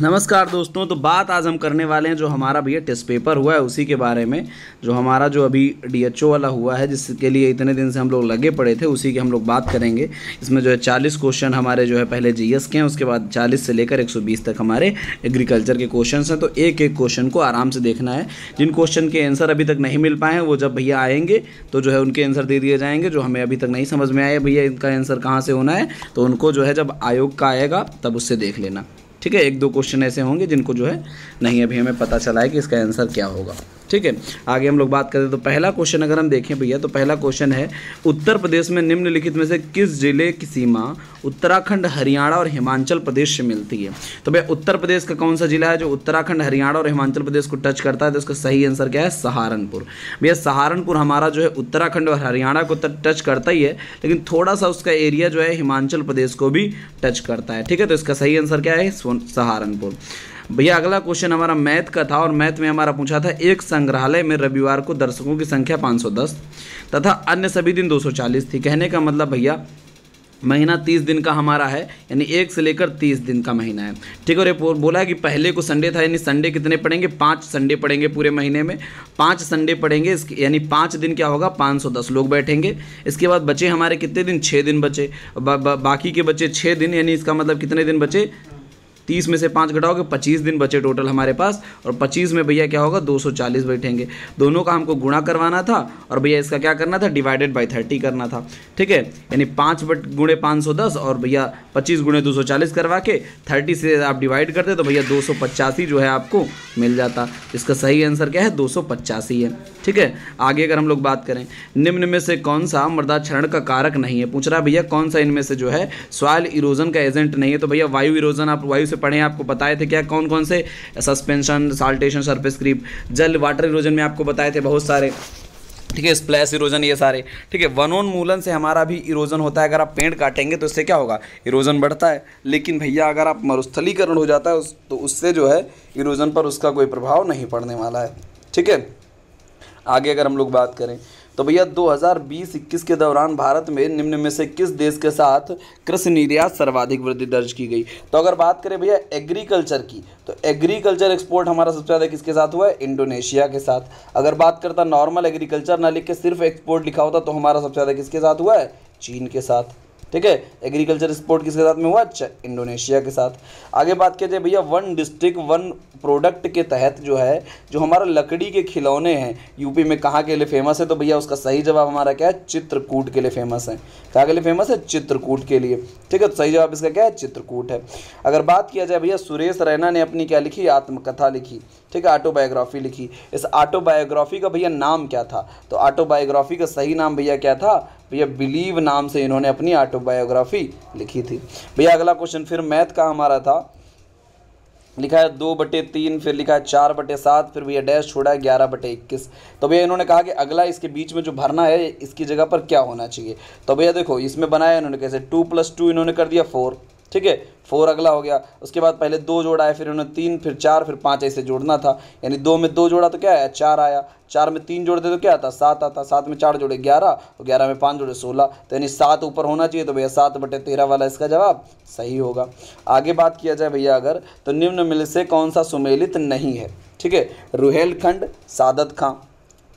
नमस्कार दोस्तों तो बात आज हम करने वाले हैं जो हमारा भैया टेस्ट पेपर हुआ है उसी के बारे में जो हमारा जो अभी डीएचओ वाला हुआ है जिसके लिए इतने दिन से हम लोग लगे पड़े थे उसी की हम लोग बात करेंगे इसमें जो है चालीस क्वेश्चन हमारे जो है पहले जी के हैं उसके बाद चालीस से लेकर एक सौ बीस तक हमारे एग्रीकल्चर के क्वेश्चन हैं तो एक एक क्वेश्चन को आराम से देखना है जिन क्वेश्चन के आंसर अभी तक नहीं मिल पाए हैं वो जब भैया आएंगे तो जो है उनके आंसर दे दिए जाएंगे जो हमें अभी तक नहीं समझ में आए भैया इनका आंसर कहाँ से होना है तो उनको जो है जब आयोग का आएगा तब उससे देख लेना ठीक है एक दो क्वेश्चन ऐसे होंगे जिनको जो है नहीं अभी हमें पता चला है कि इसका आंसर क्या होगा ठीक है आगे हम लोग बात करें तो पहला क्वेश्चन अगर हम देखें भैया तो पहला क्वेश्चन है उत्तर प्रदेश में निम्नलिखित में से किस जिले की सीमा उत्तराखंड हरियाणा और हिमाचल प्रदेश से मिलती है तो भैया उत्तर प्रदेश का कौन सा जिला है जो उत्तराखंड हरियाणा और हिमाचल प्रदेश को टच करता है तो उसका सही आंसर क्या है सहारनपुर भैया सहारनपुर हमारा जो है उत्तराखंड और हरियाणा को टच करता ही है लेकिन थोड़ा सा उसका एरिया जो है हिमाचल प्रदेश को भी टच करता है ठीक है तो इसका सही आंसर क्या है सहारनपुर भैया अगला क्वेश्चन हमारा मैथ का था और मैथ में हमारा पूछा था एक संग्रहालय में रविवार को दर्शकों की संख्या 510 तथा अन्य सभी दिन 240 थी कहने का मतलब भैया महीना तीस दिन का हमारा है यानी एक से लेकर तीस दिन का महीना है ठीक है और बोला है कि पहले को संडे था यानी संडे कितने पड़ेंगे पाँच संडे पड़ेंगे पूरे महीने में पाँच संडे पड़ेंगे यानी पाँच दिन क्या होगा पाँच सौ दस लोग बैठेंगे इसके बाद बचे हमारे कितने दिन छः दिन बचे बा, बा, बाकी के बचे छः दिन यानी इसका मतलब कितने दिन बचे तीस में से पाँच घटाओगे पच्चीस दिन बचे टोटल हमारे पास और पच्चीस में भैया क्या होगा दो सौ चालीस बैठेंगे दोनों का हमको गुणा करवाना था और भैया इसका क्या करना था डिवाइडेड बाई थर्टी करना था ठीक है यानी पाँच बट गुणे पाँच सौ दस और भैया पच्चीस गुणे दो सौ चालीस करवा के थर्टी से आप डिवाइड करते तो भैया दो सौ पचासी जो है आपको मिल जाता इसका सही आंसर क्या है दो सौ पचासी है ठीक है आगे अगर हम लोग बात करें निम्न में से कौन सा मृदाक्षरण का कारक नहीं है पूछ रहा भैया कौन सा इनमें से जो है सॉयल इरोजन का एजेंट नहीं है तो भैया वायु इरोजन आप वायु से पढ़े हैं आपको बताए थे क्या कौन कौन से सस्पेंशन साल्टेशन सर्फेस क्रीप जल वाटर इरोजन में आपको बताए थे बहुत सारे ठीक है स्प्लैस इरोजन ये सारे ठीक है वनोन्मूलन से हमारा भी इरोजन होता है अगर आप पेड़ काटेंगे तो इससे क्या होगा इरोजन बढ़ता है लेकिन भैया अगर आप मरुस्थलीकरण हो जाता है उस, तो उससे जो है इरोजन पर उसका कोई प्रभाव नहीं पड़ने वाला है ठीक है आगे अगर हम लोग बात करें तो भैया 2020-21 के दौरान भारत में निम्न में से किस देश के साथ कृषि निर्यात सर्वाधिक वृद्धि दर्ज की गई तो अगर बात करें भैया एग्रीकल्चर की तो एग्रीकल्चर एक्सपोर्ट हमारा सबसे ज़्यादा किसके साथ हुआ है इंडोनेशिया के साथ अगर बात करता नॉर्मल एग्रीकल्चर ना लिख के सिर्फ एक्सपोर्ट लिखा होता तो हमारा सबसे ज़्यादा किसके साथ हुआ है चीन के साथ ठीक है एग्रीकल्चर स्पोर्ट किसके साथ में हुआ अच्छा इंडोनेशिया के साथ आगे बात किया जाए भैया वन डिस्ट्रिक्ट वन प्रोडक्ट के तहत जो है जो हमारा लकड़ी के खिलौने हैं यूपी में कहाँ के लिए फेमस है तो भैया उसका सही जवाब हमारा क्या है चित्रकूट के लिए फेमस है कहाँ के लिए फेमस है चित्रकूट के लिए ठीक है तो सही जवाब इसका क्या है चित्रकूट है अगर बात किया जाए भैया सुरेश रैना ने अपनी क्या लिखी आत्मकथा लिखी ठीक है ऑटोबायोग्राफी लिखी इस ऑटोबायोग्राफी का भैया नाम क्या था तो ऑटोबायोग्राफी का सही नाम भैया क्या था भैया बिलीव नाम से इन्होंने अपनी ऑटोबायोग्राफी लिखी थी भैया अगला क्वेश्चन फिर मैथ का हमारा था लिखा है दो बटे तीन फिर लिखा है चार बटे सात फिर भैया डैश छोड़ा ग्यारह बटे इक्कीस तो भैया इन्होंने कहा कि अगला इसके बीच में जो भरना है इसकी जगह पर क्या होना चाहिए तो भैया देखो इसमें बनाया इन्होंने कैसे टू प्लस टू इन्होंने कर दिया फोर ठीक है फोर अगला हो गया उसके बाद पहले दो जोड़ा है फिर उन्होंने तीन फिर चार फिर पाँच ऐसे जोड़ना था यानी दो में दो जोड़ा तो क्या आया चार आया चार में तीन जोड़ते तो क्या आता सात आता सात में चार जोड़े ग्यारह और ग्यारह में पाँच जोड़े सोलह तो यानी सात ऊपर होना चाहिए तो भैया सात बटे तेरह वाला इसका जवाब सही होगा आगे बात किया जाए भैया अगर तो निम्न मिल से कौन सा सुमेलित नहीं है ठीक है रुहेलखंड सादत खां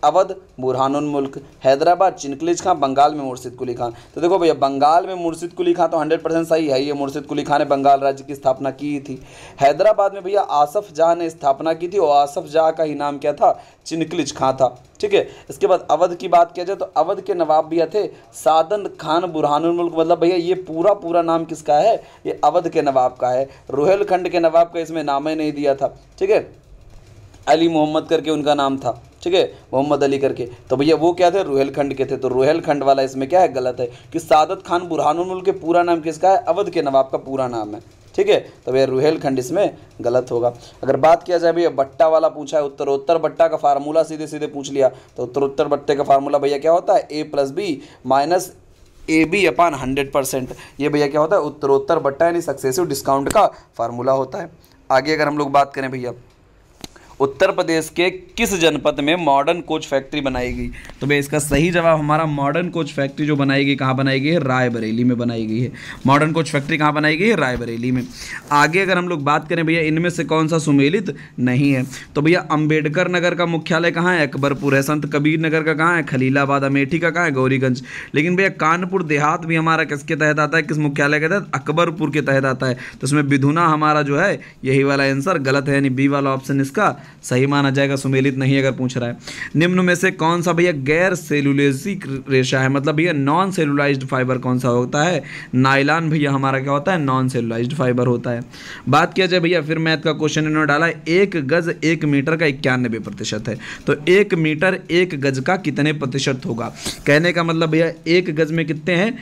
अवध मुल्क हैदराबाद चिनकलिज खां बंगाल में मुर्शिद कुली खान तो देखो भैया बंगाल में मुर्शिद कुली खां तो हंड्रेड परसेंट सही है ये मुर्शिद कुली खान ने बंगाल राज्य की स्थापना की थी हैदराबाद में भैया आसफ जहा ने स्थापना की थी और आसफ जहा का ही नाम क्या था चिनकलिज खां था ठीक है इसके बाद अवध की बात किया जाए तो अवध के नवाब भैया थे सादन खान मुल्क मतलब भैया ये पूरा पूरा नाम किसका है ये अवध के नवाब का है रोहेलखंड के नवाब का इसमें नाम ही नहीं दिया था ठीक है अली मोहम्मद करके उनका नाम था ठीक है मोहम्मद अली करके तो भैया वो क्या थे रोहेलखंड के थे तो रोहेलखंड वाला इसमें क्या है गलत है कि सादत खान बुरहानुल के पूरा नाम किसका है अवध के नवाब का पूरा नाम है ठीक है तो भैया रोहेलखंड इसमें गलत होगा अगर बात किया जाए भैया बट्टा वाला पूछा है उत्तरोत्तर बट्टा का फार्मूला सीधे सीधे पूछ लिया तो उत्तरोत्तर बट्टे का फार्मूला भैया क्या होता है A plus B minus A B upon hundred percent ये भैया क्या होता है उत्तरोत्तर बट्टा यानी सक्सेसिव डिस्काउंट का फार्मूला होता है आगे अगर हम लोग बात करें भैया उत्तर प्रदेश के किस जनपद में मॉडर्न कोच फैक्ट्री बनाई गई तो भाई इसका सही जवाब हमारा मॉडर्न कोच फैक्ट्री जो बनाई गई कहाँ बनाई गई है रायबरेली में बनाई गई है मॉडर्न कोच फैक्ट्री कहाँ बनाई गई है रायबरेली में आगे अगर हम लोग बात करें भैया इनमें से कौन सा सुमेलित नहीं है तो भैया अम्बेडकर नगर का मुख्यालय कहाँ है अकबरपुर है संत कबीर नगर का कहाँ है खलीलाबाद अमेठी का कहाँ है गौरीगंज लेकिन भैया कानपुर देहात भी हमारा किसके तहत आता है किस मुख्यालय के तहत अकबरपुर के तहत आता है तो इसमें विधुना हमारा जो है यही वाला आंसर गलत है यानी बी वाला ऑप्शन इसका सही माना जाएगा सुमेलित नहीं अगर पूछ रहा है निम्न में से कौन सा भैया गैर सेलुलेसिक रेशा है मतलब भैया नॉन सेलुलाइज फाइबर कौन सा होता है नाइलान भैया हमारा क्या होता है नॉन सेलुलाइज फाइबर होता है बात किया जाए भैया फिर मैथ का क्वेश्चन इन्होंने डाला एक गज एक मीटर का इक्यानबे प्रतिशत है तो एक मीटर एक गज का कितने प्रतिशत होगा कहने का मतलब भैया एक गज में कितने हैं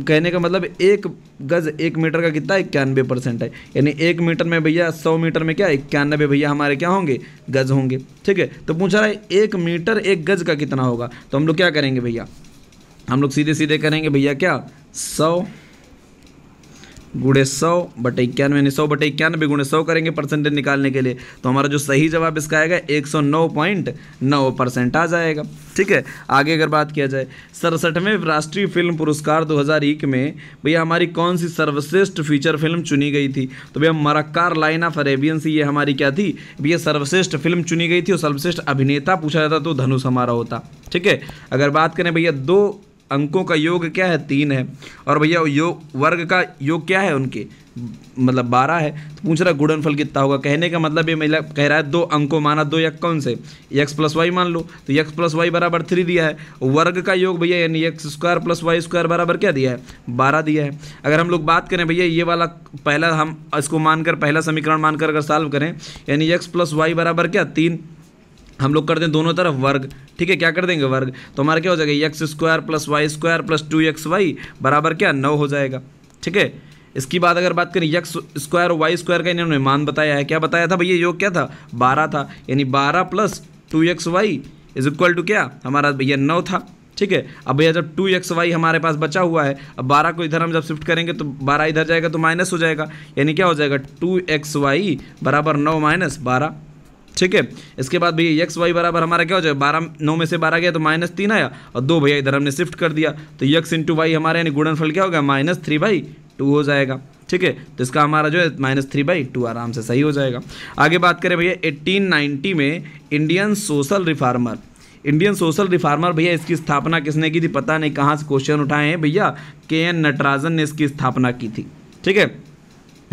कहने का मतलब एक गज़ एक मीटर का कितना इक्यानवे परसेंट है यानी एक मीटर में भैया सौ मीटर में क्या इक्यानवे भैया हमारे क्या होंगे गज़ होंगे ठीक है तो पूछा रहा है एक मीटर एक गज़ का कितना होगा तो हम लोग क्या करेंगे भैया हम लोग सीधे सीधे करेंगे भैया क्या सौ गुड़े सौ बटे इक्यानवे यानी सौ बटे इक्यानवे गुणे सौ करेंगे परसेंटेज निकालने के लिए तो हमारा जो सही जवाब इसका आएगा एक सौ नौ पॉइंट नौ परसेंट आ जाएगा ठीक है आगे अगर बात किया जाए सड़सठवें राष्ट्रीय फिल्म पुरस्कार दो हज़ार एक में भैया हमारी कौन सी सर्वश्रेष्ठ फीचर फिल्म चुनी गई थी तो भैया मरक्कार लाइन ऑफ अरेबियन से ये हमारी क्या थी भैया सर्वश्रेष्ठ फिल्म चुनी गई थी और सर्वश्रेष्ठ अभिनेता पूछा जाता तो धनुष हमारा होता ठीक है अगर बात करें भैया दो अंकों का योग क्या है तीन है और भैया योग वर्ग का योग क्या है उनके मतलब बारह है तो पूछ रहा गुणनफल कितना होगा कहने का मतलब ये महिला कह रहा है दो अंकों माना दो यक कौन से यक्स प्लस वाई मान लो तो यक्स प्लस वाई बराबर थ्री दिया है वर्ग का योग भैया यानी X square plus Y square बराबर क्या दिया है बारह दिया है अगर हम लोग बात करें भैया ये वाला पहला हम इसको मानकर पहला समीकरण मानकर अगर सॉल्व करें यानी यक्स प्लस वाई बराबर क्या तीन हम लोग कर दें दोनों तरफ वर्ग ठीक है क्या कर देंगे वर्ग तो हमारा क्या हो जाएगा X square plus Y square plus two X Y बराबर क्या नौ हो जाएगा ठीक है इसकी बात अगर बात करें यक्स स्क्वायर और वाई स्क्वायर का इन्होंने मान बताया है क्या बताया था भैया योग क्या था बारह था यानी बारह plus two X Y is equal to क्या हमारा भैया नौ था ठीक है अब भैया जब टू एक्स वाई हमारे पास बचा हुआ है अब बारह को इधर हम जब शिफ्ट करेंगे तो बारह इधर जाएगा तो माइनस हो जाएगा यानी क्या हो जाएगा टू एक्स वाई बराबर नौ माइनस बारह ठीक है इसके बाद भैया यक्स वाई बराबर हमारा क्या हो जाएगा बारह नौ में से बारह गया तो माइनस तीन आया और दो भैया इधर हमने शिफ्ट कर दिया तो यक्स इंटू वाई हमारे यानी फल क्या होगा माइनस थ्री बाई टू हो जाएगा ठीक है तो इसका हमारा जो है माइनस थ्री बाई टू आराम से सही हो जाएगा आगे बात करें भैया एट्टीन नाइन्टी में Indian social reformer Indian social reformer भैया इसकी स्थापना किसने की थी पता नहीं कहाँ से क्वेश्चन उठाए हैं भैया के एन नटराजन ने इसकी स्थापना की थी ठीक है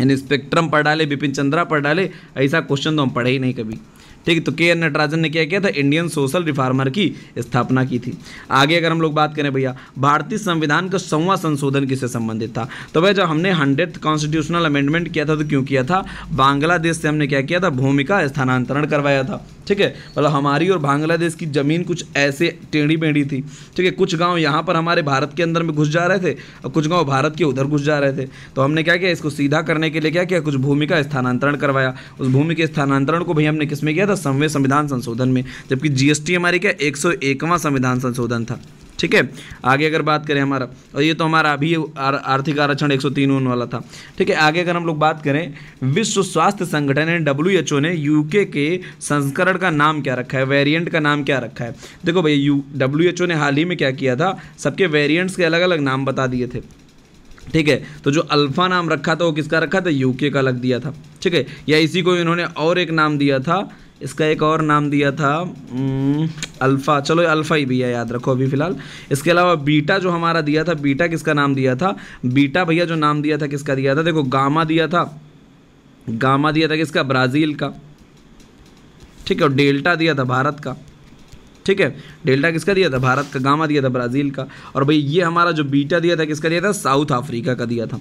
यानी स्पेक्ट्रम पढ़ डाले बिपिन चंद्रा पढ़ डाले ऐसा क्वेश्चन तो हम पढ़े ही नहीं कभी ठीक है तो के एन नटराजन ने क्या किया था इंडियन सोशल रिफार्मर की स्थापना की थी आगे अगर हम लोग बात करें भैया भारतीय संविधान का सौवा संशोधन किससे संबंधित था तो भैया जब हमने हंड्रेड कॉन्स्टिट्यूशनल अमेंडमेंट किया था तो क्यों किया था बांग्लादेश से हमने क्या किया था भूमि का स्थानांतरण करवाया था ठीक है मतलब हमारी और बांग्लादेश की ज़मीन कुछ ऐसे टेढ़ी मेढ़ी थी ठीक है कुछ गांव यहाँ पर हमारे भारत के अंदर में घुस जा रहे थे और कुछ गांव भारत के उधर घुस जा रहे थे तो हमने क्या किया इसको सीधा करने के लिए क्या किया कुछ भूमि का स्थानांतरण करवाया उस भूमि के स्थानांतरण को भाई हमने किसमें किया था समवे संविधान संशोधन में जबकि जीएसटी हमारे क्या एक संविधान संशोधन था ठीक है आगे अगर बात करें हमारा और ये तो हमारा अभी आर, आर्थिक आरक्षण एक सौ वाला था ठीक है आगे अगर हम लोग बात करें विश्व स्वास्थ्य संगठन यानी डब्ल्यू ने यूके के संस्करण का नाम क्या रखा है वेरिएंट का नाम क्या रखा है देखो भैया यू डब्ल्यू ने हाल ही में क्या किया था सबके वेरियंट्स के अलग अलग नाम बता दिए थे ठीक है तो जो अल्फ़ा नाम रखा था वो किसका रखा था यूके का लग दिया था ठीक है या इसी को इन्होंने और एक नाम दिया था इसका एक और नाम दिया था अल्फ़ा चलो अल्फ़ा ही भैया याद रखो अभी फ़िलहाल इसके अलावा बीटा जो हमारा दिया था बीटा किसका नाम दिया था बीटा भैया जो नाम दिया था किसका दिया था देखो गामा दिया था गामा दिया था किसका ब्राज़ील का ठीक है और डेल्टा दिया था भारत का ठीक है डेल्टा किसका दिया था भारत का गामा दिया था ब्राज़ील का और भाई ये हमारा जो बीटा दिया था किसका दिया था साउथ अफ्रीका का दिया था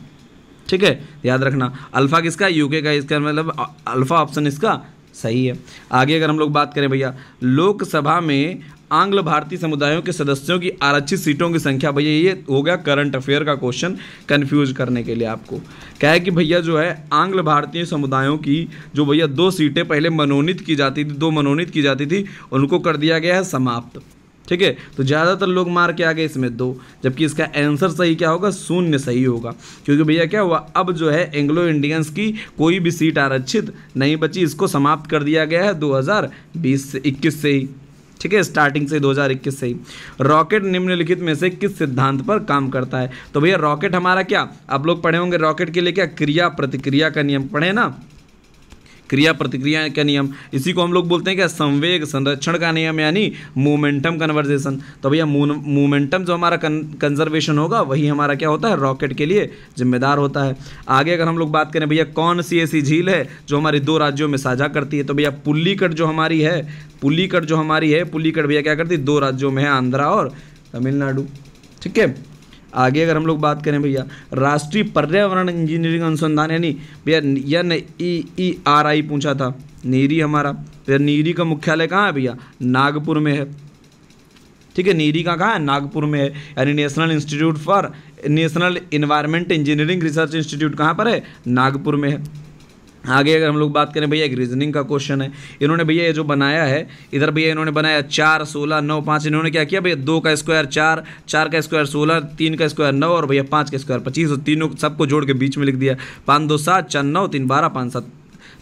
ठीक है याद रखना अल्फ़ा किसका यूके का इसका मतलब अल्फ़ा ऑप्शन इसका सही है आगे अगर हम लोग बात करें भैया लोकसभा में आंग्ल भारतीय समुदायों के सदस्यों की आरक्षित सीटों की संख्या भैया ये हो गया करंट अफेयर का क्वेश्चन कन्फ्यूज करने के लिए आपको क्या है कि भैया जो है आंग्ल भारतीय समुदायों की जो भैया दो सीटें पहले मनोनीत की जाती थी दो मनोनीत की जाती थी उनको कर दिया गया है समाप्त ठीक है तो ज़्यादातर लोग मार के आ गए इसमें दो जबकि इसका आंसर सही क्या होगा शून्य सही होगा क्योंकि भैया क्या हुआ अब जो है एंग्लो इंडियंस की कोई भी सीट आरक्षित नहीं बची इसको समाप्त कर दिया गया है 2020 से इक्कीस से ही ठीक है स्टार्टिंग से 2021 से ही रॉकेट निम्नलिखित में से किस सिद्धांत पर काम करता है तो भैया रॉकेट हमारा क्या आप लोग पढ़े होंगे रॉकेट के लिए क्या क्रिया प्रतिक्रिया का नियम पढ़े ना क्रिया प्रतिक्रिया का नियम इसी को हम लोग बोलते हैं क्या संवेग संरक्षण का नियम यानी मोमेंटम कन्वर्जेशन तो भैया मोमेंटम जो हमारा कंजर्वेशन होगा वही हमारा क्या होता है रॉकेट के लिए जिम्मेदार होता है आगे अगर हम लोग बात करें भैया कौन सी ऐसी झील है जो हमारी दो राज्यों में साझा करती है तो भैया पुल्लीकट जो हमारी है पुल्लीकट जो हमारी है पुल्लीकट भैया क्या करती है दो राज्यों में है आंध्रा और तमिलनाडु ठीक है आगे अगर हम लोग बात करें भैया राष्ट्रीय पर्यावरण इंजीनियरिंग अनुसंधान यानी भैया एन ई ई आर आई पूछा था नीरी हमारा भैया नीरी का मुख्यालय कहाँ है भैया नागपुर में है ठीक है नीरी का कहाँ है नागपुर में है यानी national institute for national environment engineering research institute कहाँ पर है नागपुर में है आगे अगर हम लोग बात करें भैया एक रीजनिंग का क्वेश्चन है इन्होंने भैया ये जो बनाया है इधर भैया इन्होंने बनाया चार सोलह नौ पाँच इन्होंने क्या किया भैया दो का स्क्वायर चार चार का स्क्वायर सोलह तीन का स्क्वायर नौ और भैया पाँच का स्क्वायर पच्चीस और तीनों सबको जोड़ के बीच में लिख दिया पाँच दो सात चार नौ तीन बारह पाँच सात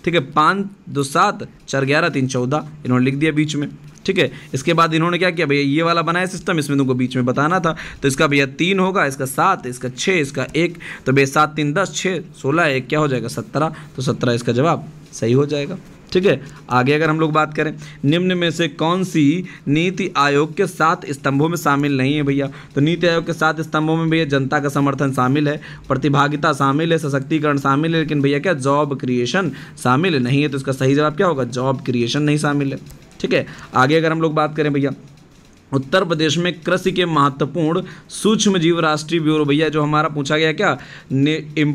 ठीक है पाँच दो सात चार ग्यारह तीन चौदह इन्होंने लिख दिया बीच में ठीक है इसके बाद इन्होंने क्या किया भैया ये वाला बनाया सिस्टम इसमें तुमको बीच में बताना था तो इसका भैया तीन होगा इसका सात इसका छः इसका एक तो भैया सात तीन दस छः सोलह एक क्या हो जाएगा सत्रह तो सत्रह इसका जवाब सही हो जाएगा ठीक है आगे अगर हम लोग बात करें निम्न में से कौन सी नीति आयोग के सात स्तंभों में शामिल नहीं है भैया तो नीति आयोग के सात स्तंभों में भैया जनता का समर्थन शामिल है प्रतिभागिता शामिल है सशक्तिकरण शामिल है लेकिन भैया क्या जॉब क्रिएशन शामिल नहीं है तो इसका सही जवाब क्या होगा जॉब क्रिएशन नहीं शामिल है ठीक है आगे अगर हम लोग बात करें भैया उत्तर प्रदेश में कृषि के महत्वपूर्ण सूक्ष्म जीव राष्ट्रीय ब्यूरो भैया जो हमारा पूछा गया क्या ने इम,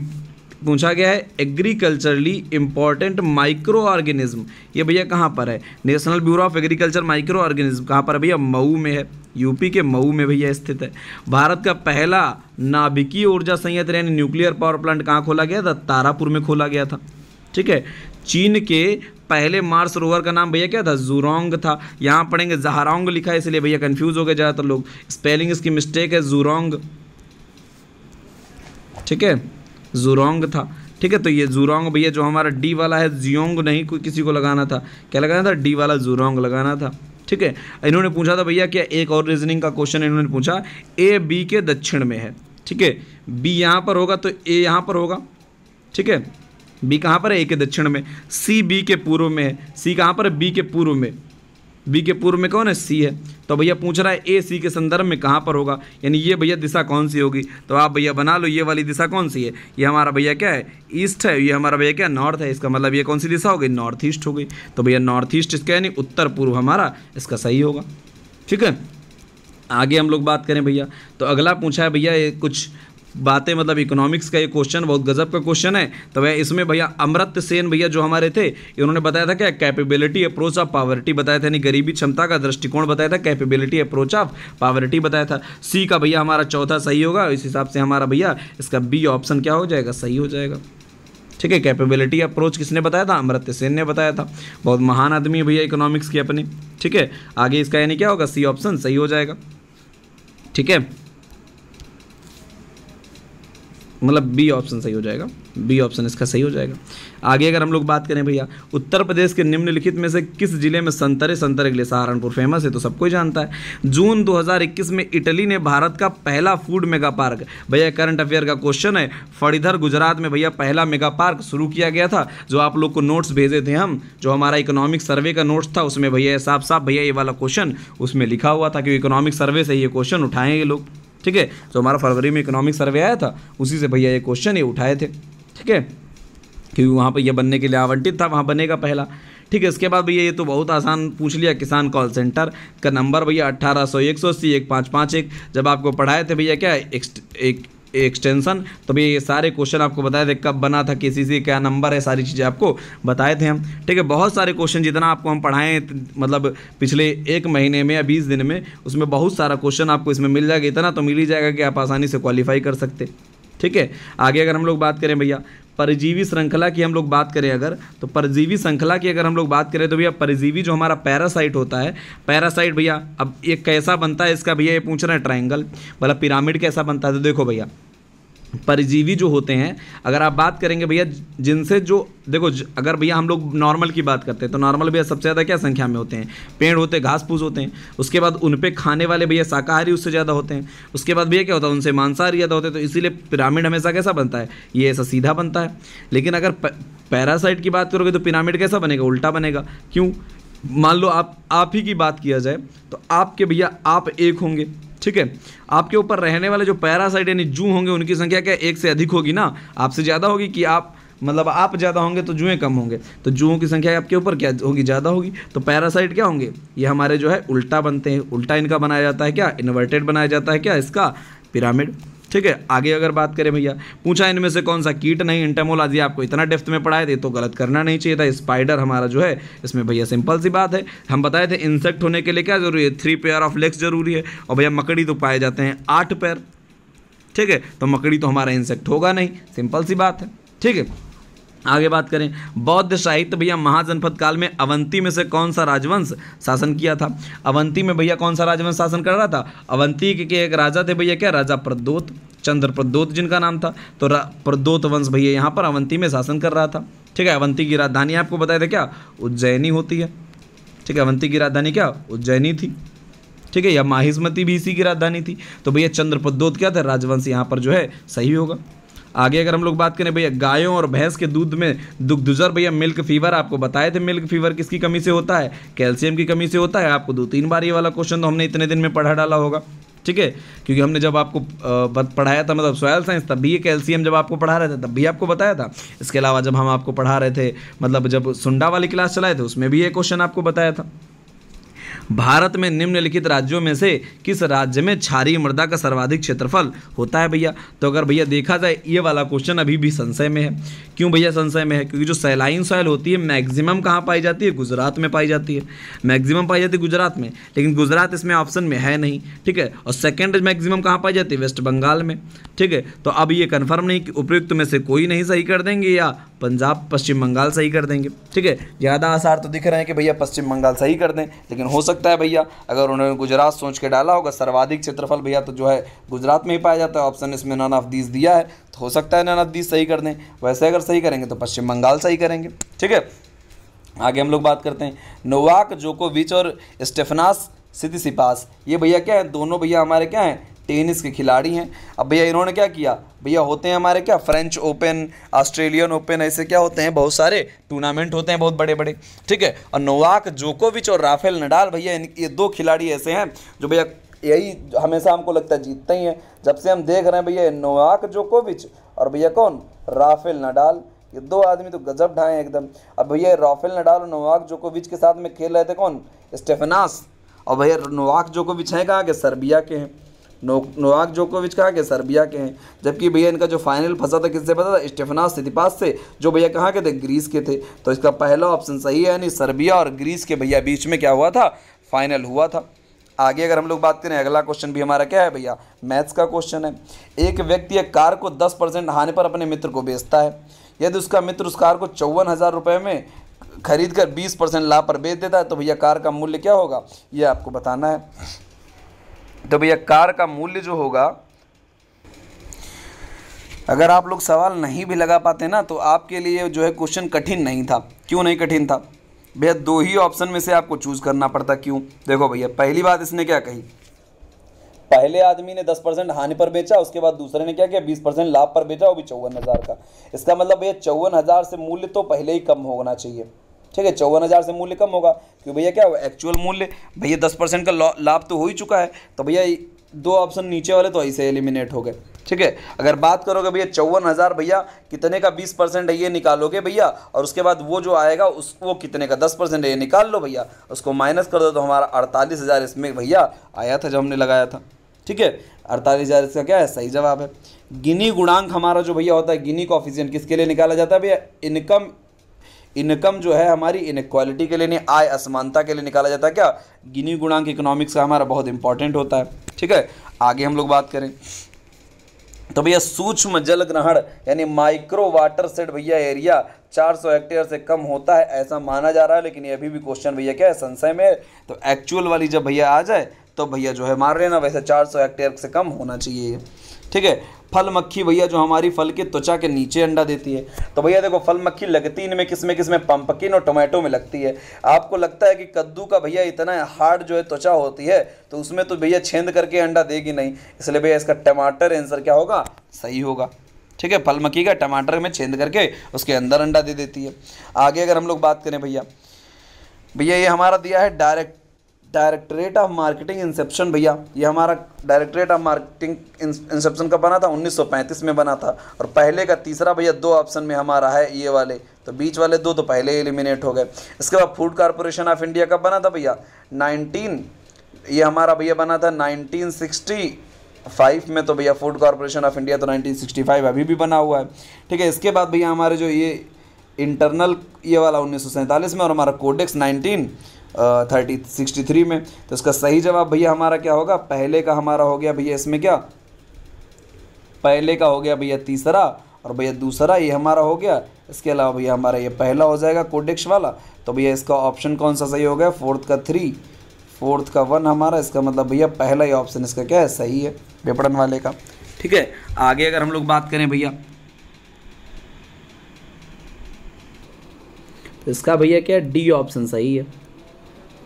पूछा गया है एग्रीकल्चरली इम्पॉर्टेंट माइक्रो ऑर्गेनिज्म ये भैया कहाँ पर है national bureau of agriculture micro organism कहाँ पर है भैया मऊ में है यूपी के मऊ में भैया स्थित है भारत का पहला नाभिकीय ऊर्जा संयंत्र यानी न्यूक्लियर पावर प्लांट कहाँ खोला गया था तारापुर में खोला गया था ठीक है चीन के पहले मार्स रोवर का नाम भैया क्या था जूरोंग था यहाँ पढ़ेंगे जहरोंग लिखा है इसलिए भैया कन्फ्यूज़ हो गए ज़्यादातर लोग स्पेलिंग इसकी मिस्टेक है जूरोंग ठीक है जूरोंग था ठीक है तो ये जूरोंग भैया जो हमारा डी वाला है जियोंग नहीं कोई किसी को लगाना था क्या लगाना था डी वाला जूरोंग लगाना था ठीक है इन्होंने पूछा था भैया क्या एक और रीजनिंग का क्वेश्चन इन्होंने पूछा ए बी के दक्षिण में है ठीक है बी यहाँ पर होगा तो ए यहाँ पर होगा ठीक है बी कहाँ पर है ए के दक्षिण में सी बी के पूर्व में है सी कहाँ पर है बी के पूर्व में बी के पूर्व में कौन है सी है तो भैया पूछ रहा है ए सी के संदर्भ में कहाँ पर होगा यानी ये भैया दिशा कौन सी होगी तो आप भैया बना लो ये वाली दिशा कौन सी है ये हमारा भैया क्या है ईस्ट है ये हमारा भैया क्या नॉर्थ है इसका मतलब ये कौन सी दिशा हो गई नॉर्थ ईस्ट हो गई तो भैया नॉर्थ ईस्ट इसका यानी उत्तर पूर्व हमारा इसका सही होगा ठीक है आगे हम लोग बात करें भैया तो अगला पूछा है भैया कुछ बातें मतलब इकोनॉमिक्स का ये क्वेश्चन बहुत गजब का क्वेश्चन है तो भैया इसमें भैया अमृत सेन भैया जो हमारे थे इन्होंने बताया था क्या कैपेबिलिटी अप्रोच ऑफ पावर्टी बताया था यानी गरीबी क्षमता का दृष्टिकोण बताया था कैपेबिलिटी अप्रोच ऑफ पावर्टी बताया था सी का भैया हमारा चौथा सही होगा इस हिसाब से हमारा भैया इसका बी ऑप्शन क्या हो जाएगा सही हो जाएगा ठीक है कैपेबिलिटी अप्रोच किसने बताया था अमृत सेन ने बताया था बहुत महान आदमी है भैया इकोनॉमिक्स की अपने ठीक है आगे इसका यानी क्या होगा सी ऑप्शन सही हो जाएगा ठीक है मतलब बी ऑप्शन सही हो जाएगा बी ऑप्शन इसका सही हो जाएगा आगे अगर हम लोग बात करें भैया उत्तर प्रदेश के निम्नलिखित में से किस जिले में संतरे संतरे के लिए सहारनपुर फेमस है तो सबको जानता है जून 2021 में इटली ने भारत का पहला फूड मेगा पार्क भैया करंट अफेयर का क्वेश्चन है फड़ीधर गुजरात में भैया पहला मेगा पार्क शुरू किया गया था जो आप लोग को नोट्स भेजे थे हम जो हमारा इकोनॉमिक सर्वे का नोट्स था उसमें भैया साफ साफ भैया ये वाला क्वेश्चन उसमें लिखा हुआ था कि इकोनॉमिक सर्वे से ये क्वेश्चन उठाएंगे लोग ठीक है जो तो हमारा फरवरी में इकोनॉमिक सर्वे आया था उसी से भैया ये क्वेश्चन ये उठाए थे ठीक है क्योंकि वहाँ पर यह बनने के लिए आवंटित था वहाँ बनेगा पहला ठीक है इसके बाद भैया ये तो बहुत आसान पूछ लिया किसान कॉल सेंटर का नंबर भैया अट्ठारह सौ एक सौ अस्सी एक पाँच पाँच एक जब आपको पढ़ाए थे भैया क्या एक, एक एक्सटेंशन तो भी ये सारे क्वेश्चन आपको बताए थे कब बना था किसी से क्या नंबर है सारी चीज़ें आपको बताए थे हम ठीक है बहुत सारे क्वेश्चन जितना आपको हम पढ़ाएँ मतलब पिछले एक महीने में या बीस दिन में उसमें बहुत सारा क्वेश्चन आपको इसमें मिल जाएगा इतना तो मिल ही जाएगा कि आप आसानी से क्वालिफाई कर सकते ठीक है आगे अगर हम लोग बात करें भैया परजीवी श्रृंखला की हम लोग बात करें अगर तो परजीवी श्रृंखला की अगर हम लोग बात करें तो भैया परजीवी जो हमारा पैरासाइट होता है पैरासाइट भैया अब ये कैसा बनता है इसका भैया ये पूछ रहे हैं ट्राइंगल भला पिरामिड कैसा बनता है तो देखो भैया परजीवी जो होते हैं अगर आप बात करेंगे भैया जिनसे जो देखो अगर भैया हम लोग नॉर्मल की बात करते हैं तो नॉर्मल भैया सबसे ज़्यादा क्या संख्या में होते हैं पेड़ होते हैं घास फूस होते हैं उसके बाद उन पर खाने वाले भैया शाकाहारी उससे ज़्यादा होते हैं उसके बाद भैया क्या होता है उनसे मांसाहारी ज़्यादा होते हैं तो इसीलिए पिरामिड हमेशा कैसा बनता है ये ऐसा सीधा बनता है लेकिन अगर पैरासाइट की बात करोगे तो पिरामिड कैसा बनेगा उल्टा बनेगा क्यों मान लो आप आप ही की बात किया जाए तो आपके भैया आप एक होंगे ठीक है आपके ऊपर रहने वाले जो पैरासाइट यानी जू होंगे उनकी संख्या क्या एक से अधिक होगी ना आपसे ज़्यादा होगी कि आप मतलब आप ज़्यादा होंगे तो जुएँ कम होंगे तो जुओं की संख्या आपके ऊपर क्या होगी ज़्यादा होगी तो पैरासाइट क्या होंगे ये हमारे जो है उल्टा बनते हैं उल्टा इनका बनाया जाता है क्या इन्वर्टेड बनाया जाता है क्या इसका पिरामिड ठीक है आगे अगर बात करें भैया पूछा इनमें से कौन सा कीट नहीं इंटेमोलॉजी आपको इतना डेफ्थ में पढ़ाए थे तो गलत करना नहीं चाहिए था स्पाइडर हमारा जो है इसमें भैया सिंपल सी बात है हम बताए थे इंसेक्ट होने के लिए क्या जरूरी है थ्री पेयर ऑफ लेग्स जरूरी है और भैया मकड़ी तो पाए जाते हैं आठ पैर ठीक है तो मकड़ी तो हमारा इंसेक्ट होगा नहीं सिंपल सी बात है ठीक है आगे बात करें बौद्ध साहित्य भैया महाजनपद काल में अवंती में से कौन सा राजवंश शासन किया था अवंती में भैया कौन सा राजवंश शासन कर रहा था अवंती के, के एक राजा थे भैया क्या राजा प्रदोत चंद्र प्रदोत जिनका नाम था तो प्रदोत वंश भैया यहाँ पर अवंती में शासन कर रहा था ठीक है अवंती की राजधानी आपको बताया था क्या उज्जैनी होती है ठीक है अवंती की राजधानी क्या उज्जैनी थी ठीक है या माहिस्मती भी इसी की राजधानी थी तो भैया चंद्र प्रदोत क्या था राजवंश यहाँ पर जो है सही होगा आगे अगर हम लोग बात करें भैया गायों और भैंस के दूध में दुग्धुजर भैया मिल्क फीवर आपको बताए थे मिल्क फीवर किसकी कमी से होता है कैल्शियम की कमी से होता है आपको दो तीन बार ये वाला क्वेश्चन तो हमने इतने दिन में पढ़ा डाला होगा ठीक है क्योंकि हमने जब आपको पढ़ाया था मतलब सोयल साइंस तब भी ये कैल्शियम जब आपको पढ़ा रहे थे तब भी आपको बताया था इसके अलावा जब हम आपको पढ़ा रहे थे मतलब जब सुंडा वाली क्लास चलाए थे उसमें भी ये क्वेश्चन आपको बताया था भारत में निम्नलिखित राज्यों में से किस राज्य में क्षारीय मृदा का सर्वाधिक क्षेत्रफल होता है भैया तो अगर भैया देखा जाए ये वाला क्वेश्चन अभी भी संशय में है क्यों भैया संशय में है क्योंकि जो सैलाइन सॉयल होती है मैक्सिमम कहाँ पाई जाती है गुजरात में पाई जाती है मैक्सिमम पाई जाती है गुजरात में लेकिन गुजरात इसमें ऑप्शन में है नहीं ठीक है और सेकेंड मैक्सिमम कहाँ पाई जाती है वेस्ट बंगाल में ठीक है तो अब ये कन्फर्म नहीं कि उपयुक्त में से कोई नहीं सही कर देंगे या पंजाब पश्चिम बंगाल सही कर देंगे ठीक है ज़्यादा आसार तो दिख रहे हैं कि भैया पश्चिम बंगाल सही कर दें लेकिन हो सकता सकता है भैया अगर उन्होंने गुजरात सोच के डाला होगा सर्वाधिक क्षेत्रफल भैया तो जो है गुजरात में ही पाया जाता है ऑप्शन इसमें नन ऑफ दीज दिया है तो हो सकता है नन ऑफ दीज सही कर दें वैसे अगर सही करेंगे तो पश्चिम बंगाल सही करेंगे ठीक है आगे हम लोग बात करते हैं नोवाक जोकोविच और स्टेफनास सिद्धिसिपास ये भैया क्या है दोनों भैया हमारे क्या हैं टेनिस के खिलाड़ी हैं अब भैया इन्होंने क्या किया भैया होते हैं हमारे क्या फ्रेंच ओपन ऑस्ट्रेलियन ओपन ऐसे क्या होते हैं बहुत सारे टूर्नामेंट होते हैं बहुत बड़े बड़े ठीक है और नोवाक जोकोविच और राफेल नडाल भैया ये दो खिलाड़ी ऐसे हैं जो भैया यही हमेशा हमको लगता है जीतते ही हैं जब से हम देख रहे हैं भैया नोवाक जोकोविच और भैया कौन राफेल नडाल ये दो आदमी तो गजब ढाए एकदम अब भैया राफेल नडाल और नोवाक जोकोविच के साथ में खेल रहे थे कौन स्टेफनास और भैया नोवाक जोकोविच हैं कहाँ के सर्बिया के हैं नो नोवाक जोकोविच कहाँ के सर्बिया के हैं जबकि भैया इनका जो फाइनल फंसा था किससे पता था स्टेफना सितिपास से जो भैया कहाँ के थे ग्रीस के थे तो इसका पहला ऑप्शन सही है यानी सर्बिया और ग्रीस के भैया बीच में क्या हुआ था फाइनल हुआ था आगे अगर हम लोग बात करें अगला क्वेश्चन भी हमारा क्या है भैया मैथ्स का क्वेश्चन है एक व्यक्ति एक कार को दस परसेंट हाने पर अपने मित्र को बेचता है यदि उसका मित्र उस कार को चौवन हज़ार रुपये में खरीद कर बीस परसेंट लाभ पर बेच देता है तो भैया कार का मूल्य क्या होगा ये आपको बताना है तो भैया कार का मूल्य जो होगा अगर आप लोग सवाल नहीं भी लगा पाते ना तो आपके लिए जो है क्वेश्चन कठिन नहीं था क्यों नहीं कठिन था भैया दो ही ऑप्शन में से आपको चूज़ करना पड़ता क्यों देखो भैया पहली बात इसने क्या कही पहले आदमी ने 10 परसेंट हानि पर बेचा उसके बाद दूसरे ने क्या किया 20 परसेंट लाभ पर बेचा वो भी चौवन हज़ार का इसका मतलब भैया चौवन हज़ार से मूल्य तो पहले ही कम होना चाहिए ठीक है चौवन हज़ार से मूल्य कम होगा क्योंकि भैया क्या एक्चुअल मूल्य भैया दस परसेंट का लाभ तो हो ही चुका है तो भैया दो ऑप्शन नीचे वाले तो ऐसे एलिमिनेट हो गए ठीक है अगर बात करोगे भैया चौवन हज़ार भैया कितने का बीस परसेंट है ये निकालोगे भैया और उसके बाद वो जो आएगा उस वो कितने का दस परसेंट है ये निकाल लो भैया उसको माइनस कर दो तो हमारा अड़तालीस हज़ार इसमें भैया आया था जो हमने लगाया था ठीक है अड़तालीस हज़ार इसका क्या है सही जवाब है गिनी गुणांक हमारा जो भैया होता है गिनी कोफिशियंट किसके लिए निकाला जाता है भैया इनकम इनकम जो है हमारी इनक्वालिटी के लिए नहीं आय असमानता के लिए निकाला जाता है क्या गिनी गुणांक इकोनॉमिक्स का हमारा बहुत इंपॉर्टेंट होता है ठीक है आगे हम लोग बात करें तो भैया सूक्ष्म जल ग्रहण यानी माइक्रो वाटर सेट भैया एरिया 400 हेक्टेयर से कम होता है ऐसा माना जा रहा है लेकिन ये अभी भी क्वेश्चन भैया क्या है संशय में तो एक्चुअल वाली जब भैया आ जाए तो भैया जो है मार लेना वैसे 400 हेक्टेयर से कम होना चाहिए ठीक है फल मक्खी भैया जो हमारी फल की त्वचा के नीचे अंडा देती है तो भैया देखो फल मक्खी लगती इनमें किस में किस में पंपकिन और टोमेटो में लगती है आपको लगता है कि कद्दू का भैया इतना हार्ड जो है त्वचा होती है तो उसमें तो भैया छेंद करके अंडा देगी नहीं इसलिए भैया इसका टमाटर आंसर क्या होगा सही होगा ठीक है फल मक्खी का टमाटर में छेंद करके उसके अंदर अंडा दे देती है आगे अगर हम लोग बात करें भैया भैया ये हमारा दिया है direct directorate of marketing inspection भैया ये हमारा डायरेक्टरेट ऑफ मार्केटिंग इंसेप्शन का बना था 1935 में बना था और पहले का तीसरा भैया दो ऑप्शन में हमारा है ये वाले तो बीच वाले दो तो पहले एलिमिनेट हो गए इसके बाद फूड कॉरपोरेशन ऑफ इंडिया का बना था भैया नाइनटीन ये हमारा भैया बना था नाइनटीन फाइव में तो भैया फूड कॉरपोरेशन ऑफ इंडिया तो 1965 अभी भी बना हुआ है ठीक है इसके बाद भैया हमारे जो ये इंटरनल ये वाला उन्नीस में और हमारा codex nineteen thirty sixty three में तो इसका सही जवाब भैया हमारा क्या होगा पहले का हमारा हो गया भैया इसमें क्या पहले का हो गया भैया तीसरा और भैया दूसरा ये हमारा हो गया इसके अलावा भैया हमारा ये पहला हो जाएगा कोडेक्स वाला तो भैया इसका ऑप्शन कौन सा सही हो गया फोर्थ का थ्री फोर्थ का वन हमारा इसका मतलब भैया पहला ही ऑप्शन इसका क्या है सही है पेपरन वाले का ठीक है आगे अगर हम लोग बात करें भैया तो इसका भैया क्या डी ऑप्शन सही है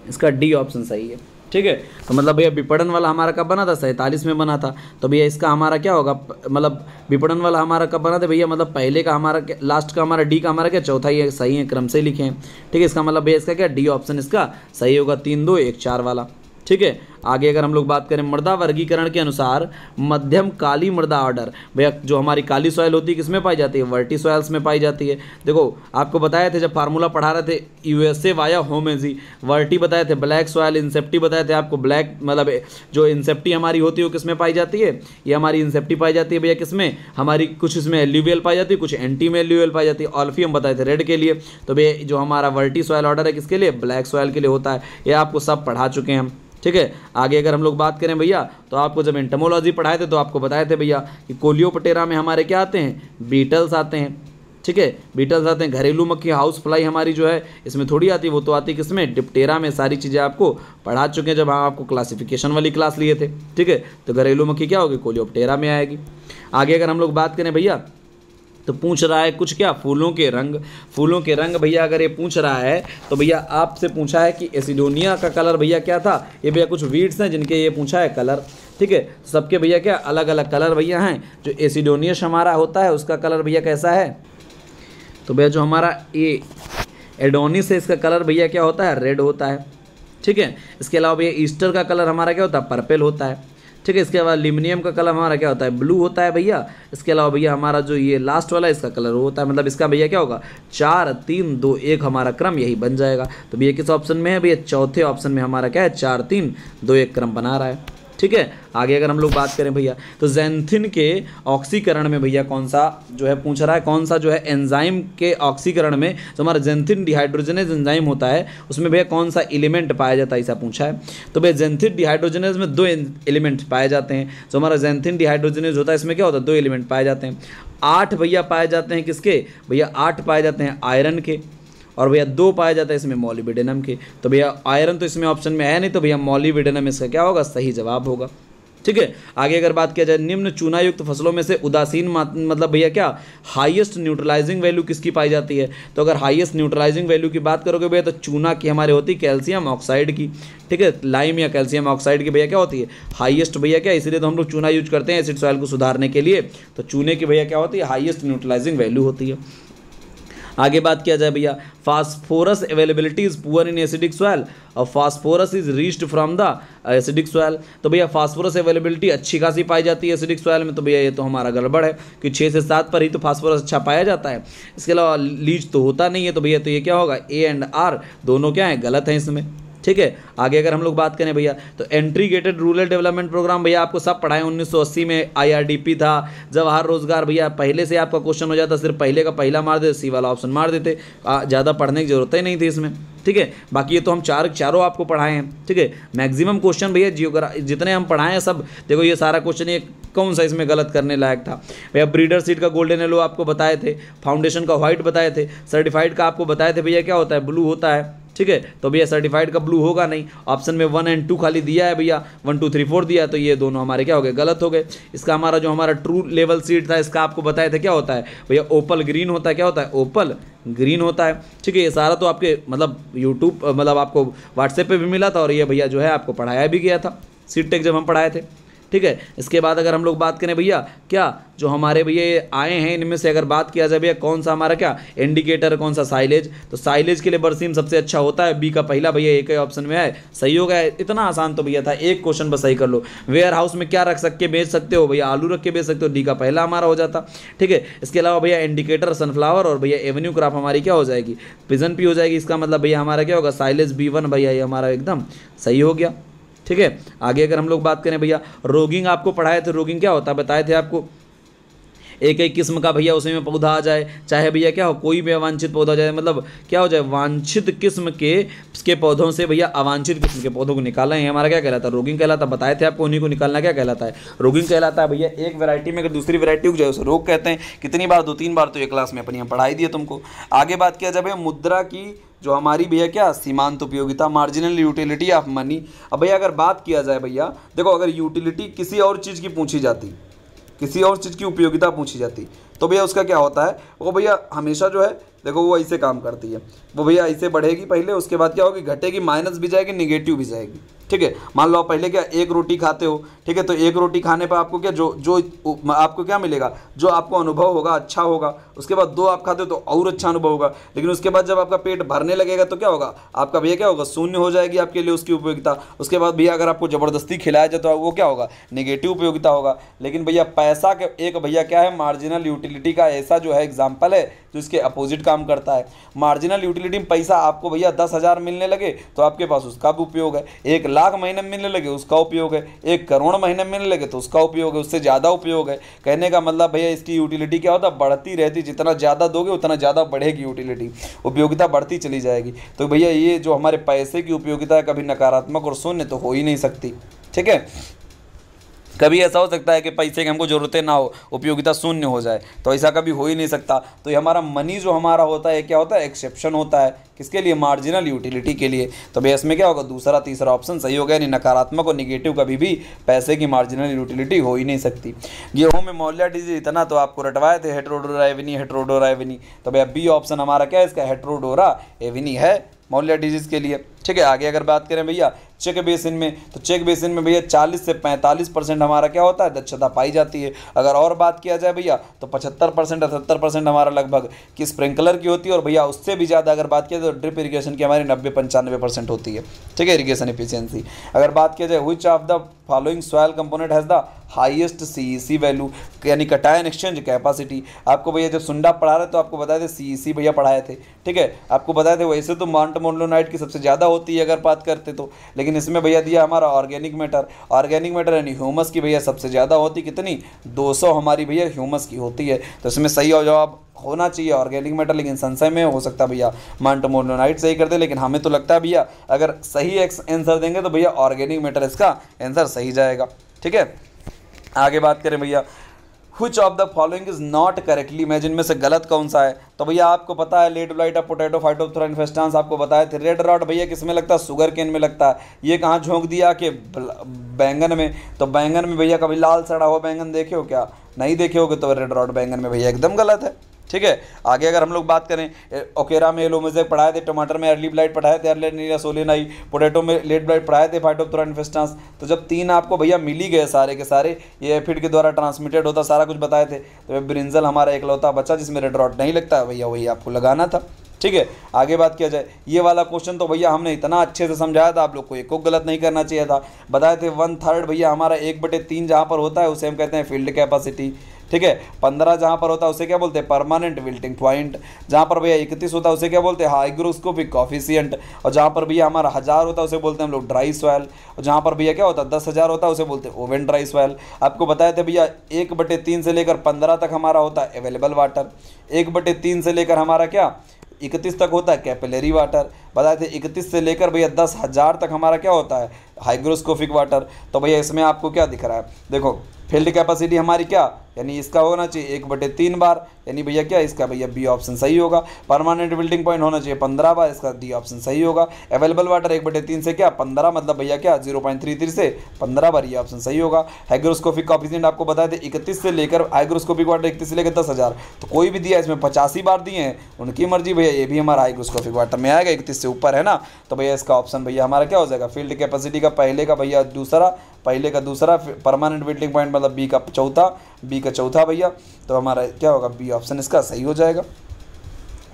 इसका डी ऑप्शन सही है ठीक है तो मतलब भैया विपणन वाला हमारा कब बना था सैंतालीस में बना था तो भैया इसका हमारा क्या होगा मतलब विपणन वाला हमारा कब बना था भैया मतलब पहले का हमारा लास्ट का हमारा डी का हमारा क्या चौथा ही सही है क्रम से लिखे हैं ठीक है इसका मतलब भैया इसका क्या डी ऑप्शन इसका सही होगा तीन दो एक चार वाला ठीक है आगे अगर हम लोग बात करें मृदा वर्गीकरण के अनुसार मध्यम काली मृदा ऑर्डर भैया जो हमारी काली सॉयल होती है किसमें पाई जाती है वर्टी सॉयल्स में पाई जाती है देखो आपको बताए थे जब फार्मूला पढ़ा रहे थे यूएसए वाया होमेजी वर्टी बताए थे ब्लैक सॉयल इंसेप्टी बताए थे आपको ब्लैक मतलब जो इंसेप्टी हमारी होती है वो किसमें पाई जाती है ये हमारी इंसेप्टी पाई जाती है भैया किसमें हमारी कुछ इसमें एल्यूवियल पाई जाती है कुछ एंटी में एल्यूवियल पाई जाती है ऑल्फियम बताए थे रेड के लिए तो भैया जो हमारा वर्टी सॉयल ऑर्डर है किसके लिए ब्लैक सॉयल के लिए होता है ये आपको सब पढ़ा चुके हैं ठीक है आगे अगर हम लोग बात करें भैया तो आपको जब एंटमोलॉजी पढ़ाए थे तो आपको बताए थे भैया कि कोलियोपटेरा में हमारे क्या आते हैं बीटल्स आते हैं ठीक है बीटल्स आते हैं घरेलू मक्खी हाउस फ्लाई हमारी जो है इसमें थोड़ी आती है वो तो आती है किसमें डिप्टेरा में सारी चीज़ें आपको पढ़ा चुके हैं जब हम आपको क्लासिफिकेशन वाली क्लास लिए थे ठीक है तो घरेलू मक्खी क्या होगी कोलियोपटेरा में आएगी आगे अगर हम लोग बात करें भैया तो पूछ रहा है कुछ क्या फूलों के रंग फूलों के रंग भैया अगर ये पूछ रहा है तो भैया आपसे पूछा है कि एसिडोनिया का कलर भैया क्या था ये भैया कुछ वीड्स हैं जिनके ये पूछा है कलर ठीक है सबके भैया क्या अलग अलग कलर भैया हैं जो एसिडोनियस हमारा होता है उसका कलर भैया कैसा है तो भैया जो हमारा ये एडोनिस है इसका कलर भैया क्या होता है रेड होता है ठीक है इसके अलावा भैया ईस्टर का कलर हमारा क्या होता है पर्पल होता है ठीक है इसके अलावा एल्यूमिनियम का कलर हमारा क्या होता है ब्लू होता है भैया इसके अलावा भैया हमारा जो ये लास्ट वाला इसका कलर वो होता है मतलब इसका भैया क्या होगा चार तीन दो एक हमारा क्रम यही बन जाएगा तो भैया किस ऑप्शन में है भैया चौथे ऑप्शन में हमारा क्या है चार तीन दो एक क्रम बना रहा है ठीक है आगे अगर हम लोग बात करें भैया तो जैनथिन के ऑक्सीकरण में भैया कौन सा जो है पूछ रहा है कौन सा जो है एंजाइम के ऑक्सीकरण में जो हमारा जैनथिन डिहाइड्रोजनेज एंजाइम होता है उसमें भैया कौन सा एलिमेंट पाया जाता है ऐसा पूछा है तो भैया जैनथिन डिहाइड्रोजनेज में दो एलिमेंट पाए जाते हैं जो हमारा जैनथिन डिहाइड्रोजनेज होता है इसमें क्या होता है दो एलिमेंट पाए जाते हैं आठ भैया पाए जाते हैं किसके भैया आठ पाए जाते हैं आयरन के और भैया दो पाया जाता है इसमें मॉलीविडेनम के तो भैया आयरन तो इसमें ऑप्शन में आया नहीं तो भैया मॉलीविडेनम इसका क्या होगा सही जवाब होगा ठीक है आगे अगर बात किया जाए निम्न चूनायुक्त फसलों में से उदासीन मतलब भैया क्या हाईएस्ट न्यूट्रलाइजिंग वैल्यू किसकी पाई जाती है तो अगर हाईएस्ट न्यूट्रलाइजिंग वैल्यू की बात करोगे भैया तो चूना की हमारे होती कैल्शियम ऑक्साइड की ठीक है लाइम या कैल्शियम ऑक्साइड की भैया क्या होती है हाइएस्ट भैया क्या इसलिए तो हम लोग चूना यूज करते हैं एसिड सॉयल को सुधारने के लिए तो चूने की भैया क्या होती है हाइएस्ट न्यूट्रलाइजिंग वैल्यू होती है आगे बात किया जाए भैया phosphorus availability is poor in acidic soil और phosphorus is reached from the acidic soil तो भैया फास्फोरस अवेलेबिलिटी अच्छी खासी पाई जाती है एसिडिक सॉयल में तो भैया ये तो हमारा गड़बड़ है कि छः से सात पर ही तो फास्फोरस अच्छा पाया जाता है इसके अलावा लीज तो होता नहीं है तो भैया तो ये क्या होगा ए एंड आर दोनों क्या हैं गलत हैं इसमें ठीक है आगे अगर हम लोग बात करें भैया तो एंट्रीगेटेड रूरल डेवलपमेंट प्रोग्राम भैया आपको सब पढ़ाए अस्सी में पी था जवाहर रोजगार भैया पहले से आपका क्वेश्चन हो जाता सिर्फ पहले का पहला मार देते सी वाला ऑप्शन मार देते ज़्यादा पढ़ने की जरूरत ही नहीं थी इसमें ठीक है बाकी ये तो हम चार चारों आपको पढ़ाए हैं ठीक है मैक्सिमम क्वेश्चन भैया जियोग्रा जितने हम पढ़ाए हैं सब देखो ये सारा क्वेश्चन ये कौन सा इसमें गलत करने लायक था भैया ब्रीडर सीट का गोल्डन एलो आपको बताए थे फाउंडेशन का व्हाइट बताए थे सर्टिफाइड का आपको बताए थे भैया क्या होता है ब्लू होता है ठीक है तो भैया सर्टिफाइड का ब्लू होगा नहीं ऑप्शन में वन एंड टू खाली दिया है भैया वन टू थ्री फोर दिया है तो ये दोनों हमारे क्या हो गए गलत हो गए इसका हमारा जो हमारा ट्रू लेवल सीट था इसका आपको बताया था क्या होता है भैया ओपल ग्रीन होता है क्या होता है ओपल ग्रीन होता है ठीक है ये सारा तो आपके मतलब यूट्यूब मतलब आपको व्हाट्सएप पर भी मिला था और ये भैया जो है आपको पढ़ाया भी गया था सीट टेक जब हम पढ़ाए थे ठीक है इसके बाद अगर हम लोग बात करें भैया क्या जो हमारे भैया आए हैं इनमें से अगर बात किया जाए भैया कौन सा हमारा क्या इंडिकेटर कौन सा साइलेज तो साइलेज के लिए बरसीम सबसे अच्छा होता है बी का पहला भैया एक ही ऑप्शन में है सही हो गया इतना आसान तो भैया था एक क्वेश्चन बस सही कर लो वेयर हाउस में क्या रख सकते बेच सकते हो भैया आलू रख के बेच सकते हो डी का पहला हमारा हो जाता ठीक है इसके अलावा भैया इंडिकेटर सनफ्लावर और भैया एवेन्यू क्राफ्ट हमारी क्या हो जाएगी पिजन पी हो जाएगी इसका मतलब भैया हमारा क्या होगा साइलेज बी वन भैया ये हमारा एकदम सही हो गया ठीक है आगे अगर हम लोग बात करें भैया रोगिंग आपको पढ़ाए थे रोगिंग क्या होता है बताए थे आपको एक एक किस्म का भैया उसमें पौधा आ जाए चाहे भैया क्या हो कोई भी अवांछित पौधा जाए मतलब क्या हो जाए वांछित किस्म के के पौधों से भैया अवांछित किस्म के पौधों को निकालना है हमारा क्या कहलाता है रोगिंग कहलाता है बताए थे आपको उन्हीं को निकालना क्या कहलाता है रोगिंग कहलाता है भैया एक वैरायटी में अगर दूसरी वैरायटी उग जाए उसे रोग कहते हैं कितनी बार दो तीन बार तो ये क्लास में अपनी पढ़ाई दिए तुमको आगे बात किया जाए मुद्रा की जो हमारी भैया क्या सीमांत उपयोगिता मार्जिनल यूटिलिटी ऑफ मनी अब भैया अगर बात किया जाए भैया देखो अगर यूटिलिटी किसी और चीज़ की पूछी जाती किसी और चीज़ की उपयोगिता पूछी जाती तो भैया उसका क्या होता है वो भैया हमेशा जो है देखो वो ऐसे काम करती है वो भैया ऐसे बढ़ेगी पहले उसके बाद क्या होगी घटेगी माइनस भी जाएगी निगेटिव भी जाएगी ठीक है मान लो आप पहले क्या एक रोटी खाते हो ठीक है तो एक रोटी खाने पर आपको क्या जो जो आपको क्या मिलेगा जो आपको अनुभव होगा अच्छा होगा उसके बाद दो आप खाते हो तो और अच्छा अनुभव होगा लेकिन उसके बाद जब आपका पेट भरने लगेगा तो क्या होगा आपका भैया क्या होगा शून्य हो जाएगी आपके लिए उसकी उपयोगिता उसके बाद भैया अगर आपको ज़बरदस्ती खिलाया जाए तो वो क्या होगा निगेटिव उपयोगिता होगा लेकिन भैया पैसा एक भैया क्या है मार्जिनल यूटिलिटी का ऐसा जो है एग्जाम्पल है जो इसके अपोजिट काम करता है मार्जिनल यूटिलिटी में पैसा आपको भैया दस मिलने लगे तो आपके पास उसका भी उपयोग है एक लाख महीने में मिलने लगे उसका उपयोग है एक करोड़ महीने में मिलने लगे तो उसका उपयोग है उससे ज़्यादा उपयोग है कहने का मतलब भैया इसकी यूटिलिटी क्या होता है बढ़ती रहती जितना ज़्यादा दोगे उतना ज़्यादा बढ़ेगी यूटिलिटी उपयोगिता बढ़ती चली जाएगी तो भैया ये जो हमारे पैसे की उपयोगिता है कभी नकारात्मक और शून्य तो हो ही नहीं सकती ठीक है कभी ऐसा हो सकता है कि पैसे की हमको ज़रूरतें ना हो उपयोगिता शून्य हो जाए तो ऐसा कभी हो ही नहीं सकता तो ये हमारा मनी जो हमारा होता है क्या होता है एक्सेप्शन होता है किसके लिए मार्जिनल यूटिलिटी के लिए तो भैया इसमें क्या होगा दूसरा तीसरा ऑप्शन सही होगा यानी नकारात्मक और निगेटिव कभी भी पैसे की मार्जिनल यूटिलिटी हो ही नहीं सकती गेहूँ में मौलिया डिजीज इतना तो आपको रटवाए थे हेट्रोडोरा एवनी हेट्रोडोरा एवनी तो भैया बी ऑप्शन हमारा क्या है इसका हेट्रोडोरा एवनी है मौलिया डिजीज़ के लिए ठीक है आगे अगर बात करें भैया चेक बेसिन में तो चेक बेसिन में भैया 40 से 45 परसेंट हमारा क्या होता है दक्षता पाई जाती है अगर और बात किया जाए भैया तो 75 परसेंट अठहत्तर परसेंट हमारा लगभग कि स्प्रिंकलर की होती है और भैया उससे भी ज़्यादा अगर बात किया जाए तो ड्रिप इरीगेशन की हमारी नब्बे पंचानवे परसेंट होती है ठीक है इरीगेशन इफिशियंसी अगर बात किया जाए which of the following soil component has the highest C C value यानी कटायन एक्सचेंज कैपेसिटी आपको भैया जब सुंडा पढ़ा रहे तो आपको बताए थे सी e भैया पढ़ाए थे ठीक है आपको बताए थे वैसे तो माउंट मोनलोनाइट की सबसे ज़्यादा होती है अगर बात करते तो लेकिन इसमें भैया दिया हमारा ऑर्गेनिक मैटर ऑर्गेनिक मैटर यानी ह्यूमस की भैया सबसे ज़्यादा होती कितनी 200 हमारी भैया ह्यूमस की होती है तो इसमें सही हो जवाब होना चाहिए ऑर्गेनिक मैटर लेकिन संशय में हो सकता भैया मांटोमोनोनाइट सही करते लेकिन हमें तो लगता है भैया अगर सही आंसर देंगे तो भैया ऑर्गेनिक मैटर इसका आंसर सही जाएगा ठीक है आगे बात करें भैया which of the following is not correctly मैं जिनमें से गलत कौन सा है तो भैया आपको पता है late blight of potato phytophthora infestans आपको बताया थे रेड रॉट भैया किस में लगता है शुगर केन में लगता है ये कहाँ झोंक दिया कि बैंगन में तो बैंगन में भैया कभी लाल सड़ा हुआ बैंगन देखे हो क्या नहीं देखे होगे तो रेड रॉट बैंगन में भैया एकदम गलत है ठीक है आगे अगर हम लोग बात करें ओकेरा में येलो मेजेक पढ़ाए थे टमाटर में अर्ली ब्लाइट पढ़ाए थे अर्ले नीरा सोलेनाई पोटेटो में लेट ब्लाइट पढ़ाए थे फाइटोप्तरा इन्फेस्टांस तो जब तीन आपको भैया मिल ही गए सारे के सारे ये एफिड के द्वारा ट्रांसमिटेड होता सारा कुछ बताए थे तो ब्रिंजल हमारा एक लौता बच्चा जिसमें रेड रॉट नहीं लगता भैया वही आपको लगाना था ठीक है आगे बात किया जाए ये वाला क्वेश्चन तो भैया हमने इतना अच्छे से समझाया था आप लोग को एक को गलत नहीं करना चाहिए था बताए थे वन थर्ड भैया हमारा एक बटे तीन जहाँ पर होता है उसे हम कहते हैं फील्ड कैपेसिटी ठीक है पंद्रह जहाँ पर होता है उसे क्या बोलते हैं परमानेंट विल्टिंग पॉइंट जहाँ पर भैया इकतीस होता है उसे क्या बोलते हैं हाइग्रोस्कोपिक कॉफिशियंट और जहाँ पर भैया हमारा हज़ार होता है उसे बोलते हैं हम लोग ड्राई सॉयल और जहाँ पर भैया क्या होता है दस हज़ार होता है उसे बोलते हैं ओवन ड्राई सॉयल आपको बताए थे भैया एक बटे तीन से लेकर पंद्रह तक हमारा होता है अवेलेबल वाटर एक बटे तीन से लेकर हमारा क्या इकतीस तक होता है कैपिलरी वाटर बताए थे इकतीस से लेकर भैया दस हज़ार तक हमारा क्या होता है हाइग्रोस्कोपिक वाटर तो भैया इसमें आपको क्या दिख रहा है देखो फील्ड कैपेसिटी हमारी क्या यानी इसका होना चाहिए एक बटे तीन बार यानी भैया क्या इसका भैया बी ऑप्शन सही होगा परमानेंट बिल्डिंग पॉइंट होना चाहिए पंद्रह बार इसका डी ऑप्शन सही होगा अवेलेबल वाटर एक बटे तीन से क्या पंद्रह मतलब भैया क्या जीरो पॉइंट थ्री थ्री से पंद्रह बार ये ऑप्शन सही होगा हाइग्रोस्कोपिक ऑफिसेंट आपको बताया थे इकतीस से लेकर हाइग्रोस्कोपिक वाटर इकतीस से लेकर दस हज़ार तो कोई भी दिया इसमें पचासी बार दिए हैं उनकी मर्जी भैया ये भी हमारा हाइग्रोस्कोपिक वाटर में आएगा इकतीस से ऊपर है ना तो भैया इसका ऑप्शन भैया हमारा क्या हो जाएगा फील्ड कैपेसिटी का पहले का भैया दूसरा पहले का दूसरा परमानेंट बिल्डिंग पॉइंट मतलब बी का चौथा बी का चौथा भैया तो हमारा क्या होगा बी ऑप्शन इसका सही हो जाएगा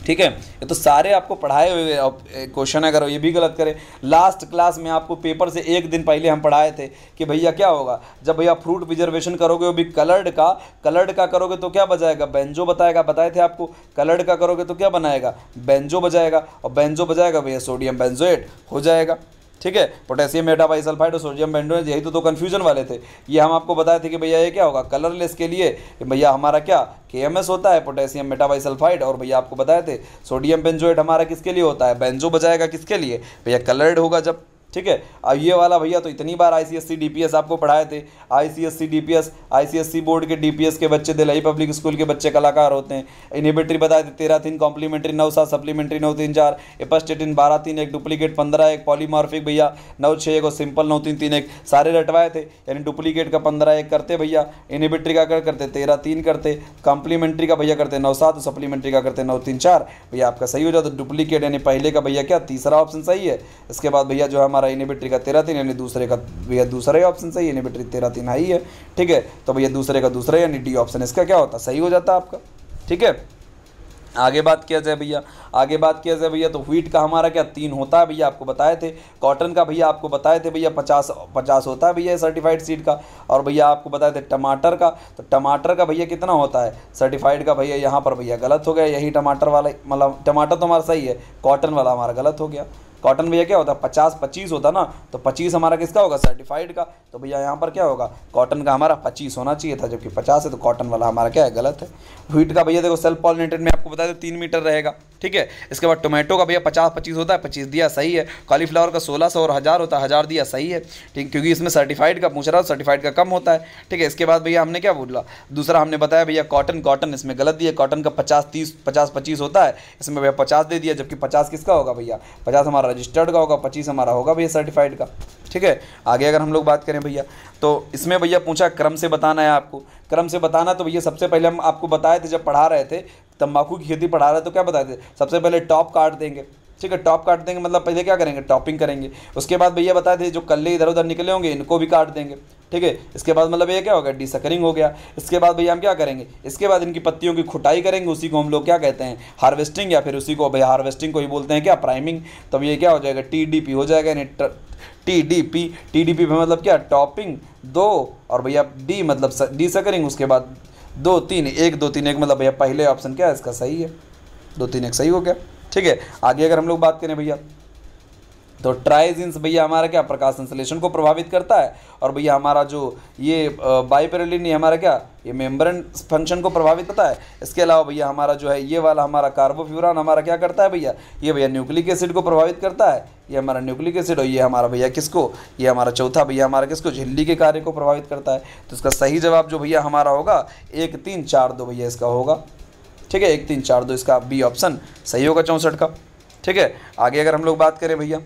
ठीक है ये तो सारे आपको पढ़ाए हुए क्वेश्चन अगर ये भी गलत करें लास्ट क्लास में आपको पेपर से एक दिन पहले हम पढ़ाए थे कि भैया क्या होगा जब भैया फ्रूट रिजर्वेशन करोगे वो भी कलर्ड का कलर्ड का करोगे तो क्या बजाएगा बेंजो बताएगा बताए थे आपको कलर्ड का करोगे तो क्या बनाएगा बेंजो बजाएगा और बेंजो बजाएगा भैया सोडियम बेंजोएट हो जाएगा ठीक है पोटेशियम मेटाबाई सल्फाइड और सोडियम बेंडोनेट यही तो दो तो कन्फ्यूजन वाले थे ये हम आपको बताए थे कि भैया ये क्या होगा कलरलेस के लिए भैया हमारा क्या के होता है पोटेशियम मेटाबाई सल्फाइड और भैया आपको बताए थे सोडियम बेंजोएट हमारा किसके लिए होता है बेंजो बजाएगा किसके लिए भैया कलर्ड होगा जब ठीक है अब ये वाला भैया तो इतनी बार I C S C D P S आपको पढ़ाए थे I C S C D P S I C S C board के डी पी एस के बच्चे दिलाई पब्लिक स्कूल के बच्चे कलाकार होते हैं इनिबेटरी बताए थे तेरह तीन कॉम्प्लीमेंट्री नौ सात सप्लीमेंट्री नौ तीन चार एपस्टेटिन बारह तीन एक डुप्लीकेट पंद्रह एक पॉलीमार्फिक भैया नौ छः एक और सिंपल नौ तीन तीन एक सारे रटवाए थे यानी डुप्लीकेट का पंद्रह एक करते भैया इनिबेटरी का कर करते तेरह तीन करते कॉम्प्लीमेंट्री का भैया करते नौ सात और सप्लीमेंट्री का करते नौ तीन चार भैया आपका सही हो जाता डुप्लीकेट यानी पहले का भैया क्या तीसरा ऑप्शन सही है इसके बाद भैया जो हमारा हमारा इनिबिटरी का तेरह तीन यानी दूसरे का भैया दूसरा ही ऑप्शन सही इनिबिटरी तेरह तीन हाई है ठीक है तो भैया दूसरे का दूसरा यानी डी ऑप्शन इसका क्या होता सही हो जाता आपका ठीक है आगे बात किया जाए भैया आगे बात किया जाए भैया तो व्हीट का हमारा क्या तीन होता है भैया आपको बताए थे कॉटन का भैया आपको बताए थे भैया पचास पचास होता है भैया सर्टिफाइड सीड का और भैया आपको बताए थे टमाटर का तो टमाटर का भैया कितना होता है सर्टिफाइड का भैया यहाँ पर भैया गलत हो गया यही टमाटर वाला मतलब टमाटर तो हमारा सही है कॉटन वाला हमारा गलत हो गया कॉटन भैया क्या होता है पचास पच्चीस होता ना तो पच्चीस हमारा किसका होगा सर्टिफाइड का तो भैया यहाँ पर क्या होगा कॉटन का हमारा पच्चीस होना चाहिए था जबकि पचास है तो कॉटन वाला हमारा क्या है गलत है व्हीट का भैया देखो सेल्फ पॉलिनेटेड में आपको बता दें तीन मीटर रहेगा ठीक है इसके बाद टोमेटो का भैया पचास पच्चीस होता है पच्चीस दिया सही है कॉलीफ्लावर का सोलह सौ और हज़ार होता है हज़ार दिया सही है ठीक क्योंकि इसमें सर्टिफाइड का पूछ रहा सर्टिफाइड का कम होता है ठीक है इसके बाद भैया हमने क्या बोला दूसरा हमने बताया भैया कॉटन कॉटन इसमें गलत दिया कॉटन का पचास तीस पचास पच्चीस होता है इसमें भैया पचास दे दिया जबकि पचास किसका होगा भैया पचास हमारा रजिस्टर्ड का होगा पच्चीस हमारा होगा भैया सर्टिफाइड का ठीक है आगे अगर हम लोग बात करें भैया तो इसमें भैया पूछा क्रम से बताना है आपको क्रम से बताना तो भैया सबसे पहले हम आपको बताए थे जब पढ़ा रहे थे तम्बाकू की खेती पढ़ा रहे थे तो क्या बताए थे सबसे पहले टॉप काट देंगे ठीक है टॉप काट देंगे मतलब पहले क्या करेंगे टॉपिंग करेंगे उसके बाद भैया बता दें जो कल्ले इधर उधर निकले होंगे इनको भी काट देंगे ठीक है इसके बाद मतलब ये क्या हो गया डिसकरिंग हो गया इसके बाद भैया हम क्या करेंगे इसके बाद इनकी पत्तियों की खुटाई करेंगे उसी को हम लोग क्या कहते हैं हार्वेस्टिंग या फिर उसी को भैया हार्वेस्टिंग को ही बोलते हैं क्या प्राइमिंग तब ये क्या हो जाएगा टी हो जाएगा यानी T D P T D P में मतलब क्या टॉपिंग दो और भैया डी मतलब डी सकरिंग उसके बाद दो तीन एक दो तीन एक मतलब भैया पहले ऑप्शन क्या है इसका सही है दो तीन एक सही हो गया ठीक है आगे अगर हम लोग बात करें भैया तो ट्राइजिन्स भैया हमारा क्या प्रकाश संश्लेषण को प्रभावित करता है और भैया हमारा जो ये बाइपेरेलिन हमारा क्या ये मेम्ब्रेन फंक्शन को प्रभावित करता है इसके अलावा भैया हमारा जो है ये वाला हमारा कार्बोफ्यूरान हमारा क्या करता है भैया ये भैया न्यूक्लिक एसिड को प्रभावित करता है ये हमारा न्यूक्लिक एसिड और ये हमारा भैया किसको ये हमारा चौथा भैया हमारा किसको झिल्ली के कार्य को प्रभावित करता है तो इसका सही जवाब जो भैया हमारा होगा एक तीन चार दो भैया इसका होगा ठीक है एक तीन चार दो इसका बी ऑप्शन सही होगा चौंसठ का ठीक है आगे अगर हम लोग बात करें भैया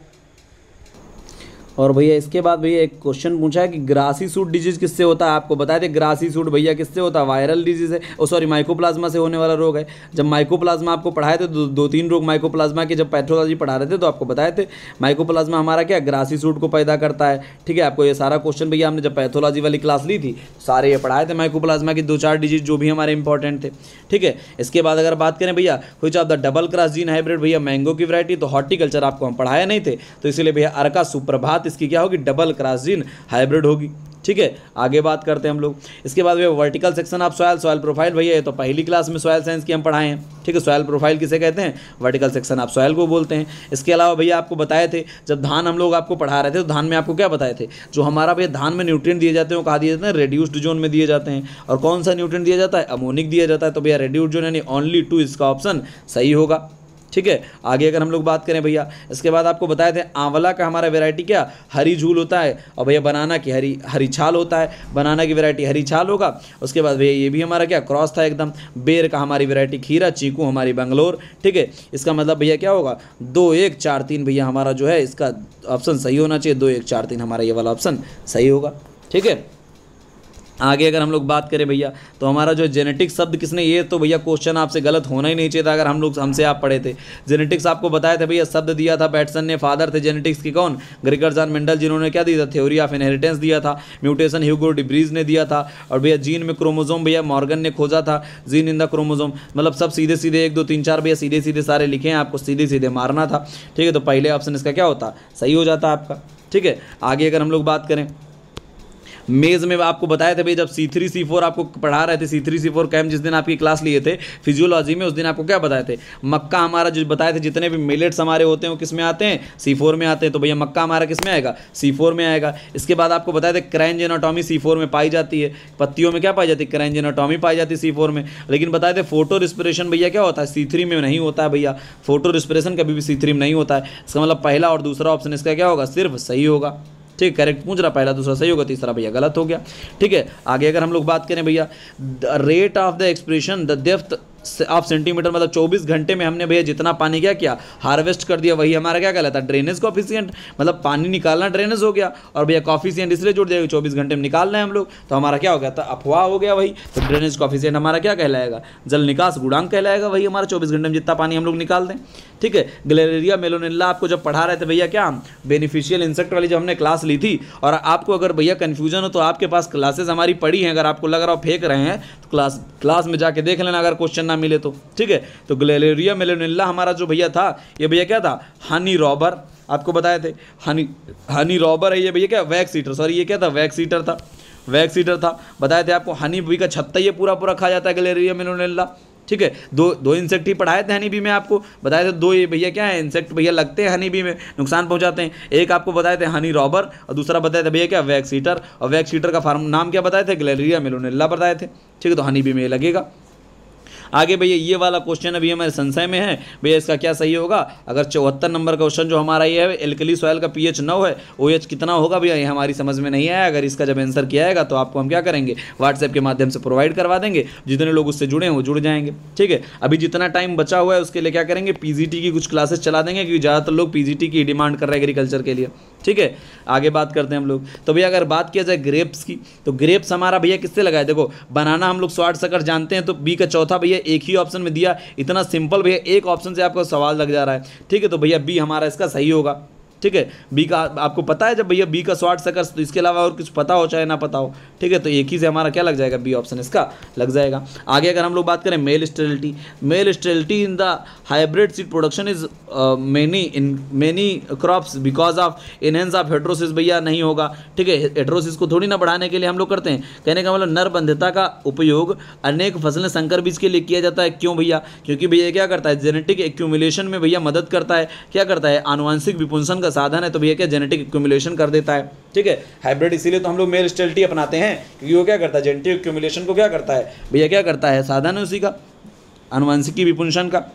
और भैया इसके बाद भैया एक क्वेश्चन पूछा है कि ग्रासी सूट डिजीज़ किससे होता है आपको बताए थे ग्रासी सूट भैया किससे होता है वायरल डिजीज़ है और सॉरी माइकोप्लाज्मा से होने वाला रोग है जब माइकोप्लाज्मा आपको पढ़ाए थे दो, दो तीन रोग माइकोप्लाज्मा के जब पैथोलॉजी पढ़ा रहे थे तो आपको बताए थे माइकोप्लाज्मा हमारा क्या ग्रासी सूट को पैदा करता है ठीक है आपको ये सारा क्वेश्चन भैया हमने जब पैथोलॉजी वाली क्लास ली थी सारे ये पढ़ाए थे माइकोप्लाज्मा की दो चार डिजीज जो भी हमारे इंपॉर्टेंट थे ठीक है इसके बाद अगर बात करें भैया which of the double cross gene hybrid भैया मैंगो की वरायटी तो हॉर्टिकल्चर आपको हम पढ़ाया नहीं थे तो इसीलिए भैया अरका सुप्रभात इसकी क्या होगी डबल क्रासिन हाइब्रिड होगी ठीक है आगे बात करते हैं हम लोग इसके बाद भैया vertical section of soil soil profile भैया ये तो पहली क्लास में सॉयल साइंस की हम पढ़ाए हैं ठीक है सॉयल प्रोफाइल किसे कहते हैं वर्टिकल सेक्शन ऑफ सॉयल को बोलते हैं इसके अलावा भैया आपको बताए थे जब धान हम लोग आपको पढ़ा रहे थे तो धान में आपको क्या बताए थे जो हमारा भैया धान में न्यूट्रिएंट दिए जाते हैं वो कहा दिए जाते हैं रेड्यूस्ड जोन में दिए जाते हैं और कौन सा न्यूट्रिएंट दिया जाता है अमोनिक दिया जाता है तो भैया रेड्यूस्ड जोन यानी ओनली टू इसका ऑप्शन सही होगा ठीक है आगे अगर हम लोग बात करें भैया इसके बाद आपको बताए थे आंवला का हमारा वेरायटी क्या हरी झूल होता है और भैया बनाना की हरी हरी छाल होता है बनाना की वेरायटी हरी छाल होगा उसके बाद भैया ये भी हमारा क्या क्रॉस था एकदम बेर का हमारी वेरायटी खीरा चीकू हमारी बंगलोर ठीक है इसका मतलब भैया क्या होगा दो एक चार तीन भैया हमारा जो है इसका ऑप्शन सही होना चाहिए दो एक चार तीन हमारा ये वाला ऑप्शन सही होगा ठीक है आगे अगर हम लोग बात करें भैया तो हमारा जो जेनेटिक्स शब्द किसने ये तो भैया क्वेश्चन आपसे गलत होना ही नहीं चाहिए था अगर हम लोग हमसे आप पढ़े थे जेनेटिक्स आपको बताया था भैया शब्द दिया था बैटसन ने फादर थे जेनेटिक्स के कौन जान मेंडल जिन्होंने क्या दिया था थ्योरी ऑफ इनहेरिटेंस दिया था म्यूटेशन ह्यूगो डिब्रीज ने दिया था और भैया जीन में क्रोमोजोम भैया मॉर्गन ने खोजा था जीन इन द क्रोमोजोम मतलब सब सीधे सीधे एक दो तीन चार भैया सीधे सीधे सारे लिखे हैं आपको सीधे सीधे मारना था ठीक है तो पहले ऑप्शन इसका क्या होता सही हो जाता आपका ठीक है आगे अगर हम लोग बात करें मेज़ में आपको बताया था भाई जब सी थ्री सी फोर आपको पढ़ा रहे थे C three C four CAM जिस दिन आपकी क्लास लिए थे फिजियोलॉजी में उस दिन आपको क्या बताए थे मक्का हमारा जो बताए थे जितने भी मिलेट्स हमारे होते हैं वो किस में आते हैं सी फोर में आते हैं तो भैया मक्का हमारा किस में आएगा सी फोर में आएगा इसके बाद आपको बताए थे क्रैन जेनाटॉमी सी फोर में पाई जाती है पत्तियों में क्या पाई जाती है क्रैन जेनाटॉमी पाई जाती है सी फोर में लेकिन बताए थे फोटो रिस्परेशन भैया क्या होता है सी थ्री में नहीं होता है भैया फोटो रिस्परेशन कभी भी सी थ्री में नहीं होता है इसका मतलब पहला और दूसरा ऑप्शन इसका क्या होगा सिर्फ सही होगा ठीक है करेक्ट पूछ रहा पहला दूसरा सही होगा तीसरा भैया गलत हो गया ठीक है आगे अगर हम लोग बात करें भैया rate of the expression the depth of centimetre मतलब चौबीस घंटे में हमने भैया जितना पानी क्या किया हार्वेस्ट कर दिया वही हमारा क्या कहलाता है ड्रेनेज कॉफिशियंट मतलब पानी निकालना ड्रेनेज हो गया और भैया कॉफिशियंट इसलिए जुड़ जाएगी चौबीस घंटे में रहे हैं हम लोग तो हमारा क्या हो गया था अफवाह हो गया वही तो ड्रेनेज कॉफिशियंट हमारा क्या कहलाएगा जल निकास गुड़ांग कहलाएगा वही हमारा चौबीस घंटे में जितना पानी हम लोग निकाल दें ठीक है गलेरिया मेलोनिल्ला आपको जब पढ़ा रहे थे भैया क्या हम बेनिफिशियल इंसेक्ट वाली जब हमने क्लास ली थी और आपको अगर भैया कन्फ्यूजन हो तो आपके पास क्लासेज हमारी पड़ी हैं अगर आपको लग रहा हो फेंक रहे हैं तो क्लास क्लास में जाके देख लेना अगर क्वेश्चन ना ना मिले तो ठीक है तो गलेरिया मेलोनिल्ला हमारा जो भैया था ये भैया क्या था हनी रॉबर आपको बताए थे हनी हनी रॉबर है ये भैया क्या वैक्स ईटर सॉरी ये क्या था वैक्स ईटर था वैक्स ईटर था बताए थे आपको हनी बी का छत्ता ये पूरा पूरा खा जाता है गलेरिया मेलोनिल्ला ठीक है दो दो इंसेक्ट ही पढ़ाए थे हनी बी में आपको बताए थे दो ये भैया क्या है इंसेक्ट भैया लगते हैं हनी बी में नुकसान पहुंचाते हैं एक आपको बताए थे हनी रॉबर और दूसरा बताए थे भैया क्या वैक्सीटर और वैक्सीटर का फार्म नाम क्या बताए थे गलेरिया मेलोनेल्ला बताए थे ठीक है तो हनी बी में लगेगा आगे भैया ये वाला क्वेश्चन अभी हमारे संशय में है भैया इसका क्या सही होगा अगर चौहत्तर नंबर क्वेश्चन जो हमारा ये है एल्कली सॉयल का पी नौ है एच कितना होगा भैया ये हमारी समझ में नहीं आया अगर इसका जब आंसर किया जाएगा तो आपको हम क्या करेंगे व्हाट्सएप के माध्यम से प्रोवाइड करवा देंगे जितने लोग उससे जुड़े हैं वो जुड़ जाएंगे ठीक है अभी जितना टाइम बचा हुआ है उसके लिए क्या करेंगे पीजीटी की कुछ क्लासेस चला देंगे क्योंकि ज़्यादातर लोग पीजीटी की डिमांड कर रहे हैं एग्रीकल्चर के लिए ठीक है आगे बात करते हैं हम लोग तो भैया अगर बात किया जाए ग्रेप्स की तो ग्रेप्स हमारा भैया किससे लगाए देखो बनाना हम लोग स्वाट सकर जानते हैं तो बी का चौथा भैया एक ही ऑप्शन में दिया इतना सिंपल भैया एक ऑप्शन से आपका सवाल लग जा रहा है ठीक है तो भैया बी हमारा इसका सही होगा ठीक है बी का आपको पता है जब भैया बी का स्वाट सकर्स तो इसके अलावा और कुछ पता हो चाहे ना पता हो ठीक है तो एक ही से हमारा क्या लग जाएगा बी ऑप्शन इसका लग जाएगा आगे अगर हम लोग बात करें male sterility male sterility in the hybrid seed production is many in many crops because of enhance of heterosis भैया नहीं होगा ठीक है हेड्रोसिस को थोड़ी ना बढ़ाने के लिए हम लोग करते हैं कहने का मतलब नरबंधता का उपयोग अनेक फसलें संकर बीज के लिए किया जाता है क्यों भैया क्योंकि भैया क्या करता है जेनेटिक एक्यूमुलेशन में भैया मदद करता है क्या करता है आनुवंशिक विपुंसन का साधन है तो भैया क्या जेनेटिक एक्यूमुलेशन कर देता है ठीक है हाइब्रिड इसीलिए तो हम लोग मेल स्टेलिटी अपनाते हैं क्योंकि वो क्या करता है जेनेटिक एक्यूमुलेशन को क्या करता है भैया क्या करता है साधन है उसी का अनुवंशिकी विपुंशन का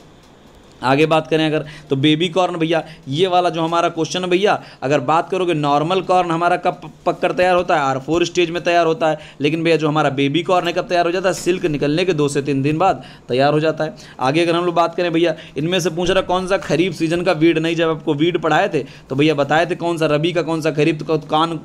आगे बात करें अगर तो बेबी कॉर्न भैया ये वाला जो हमारा क्वेश्चन है भैया अगर बात करोगे नॉर्मल कॉर्न हमारा कब पककर तैयार होता है आर फोर स्टेज में तैयार होता है लेकिन भैया जो हमारा बेबी कॉर्न है कब तैयार हो जाता है सिल्क निकलने के दो से तीन दिन बाद तैयार हो जाता है आगे अगर हम लोग बात करें भैया इनमें से पूछ रहा कौन सा खरीफ सीजन का वीड नहीं जब आपको वीड पढ़ाए थे तो भैया बताए थे कौन सा रबी का कौन सा खरीफ तो कान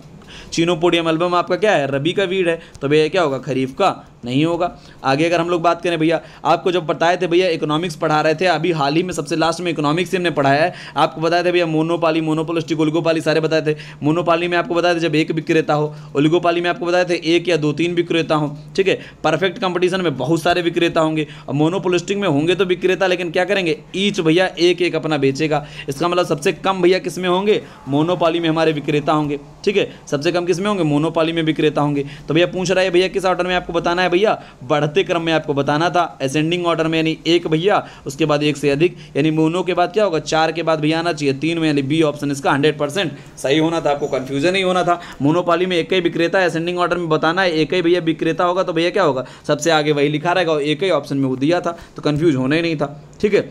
चीनोपोडियम एल्बम आपका क्या है रबी का वीड है तो भैया क्या होगा खरीफ का नहीं होगा आगे अगर हम लोग बात करें भैया आपको जब बताए थे भैया इकोनॉमिक्स पढ़ा रहे थे अभी हाल ही में सबसे लास्ट में इकोनॉमिक्स हमने पढ़ाया है आपको बताए थे भैया मोनोपाली मोनोपोलिस्टिक उलगोपाली सारे बताए थे मोनोपाली में आपको बताए थे जब एक विक्रेता हो उलगोपाली में आपको बताए थे एक या दो तीन विक्रेता हों ठीक है परफेक्ट कंपटीशन में बहुत सारे विक्रेता होंगे और मोनोपोलिस्टिक में होंगे तो विक्रेता लेकिन क्या करेंगे ईच भैया एक एक अपना बेचेगा इसका मतलब सबसे कम भैया किस में होंगे मोनोपाली में हमारे विक्रेता होंगे ठीक है सबसे कम किस में होंगे मोनोपाली में विक्रेता होंगे तो भैया पूछ रहा है भैया किस ऑर्डर में आपको बताना है भैया बढ़ते क्रम में आपको बताना था असेंडिंग ऑर्डर में यानी एक भैया उसके बाद एक से अधिक यानी मोनो के बाद क्या होगा चार के बाद भैया आना चाहिए तीन में यानी बी ऑप्शन इसका हंड्रेड सही होना था आपको कन्फ्यूजन ही होना था मोनोपाली में एक ही विक्रेता असेंडिंग ऑर्डर में बताना है एक ही भैया विक्रेता होगा तो भैया क्या होगा सबसे आगे वही लिखा रहेगा और एक ही ऑप्शन में वो दिया था तो कन्फ्यूज होना ही नहीं था ठीक है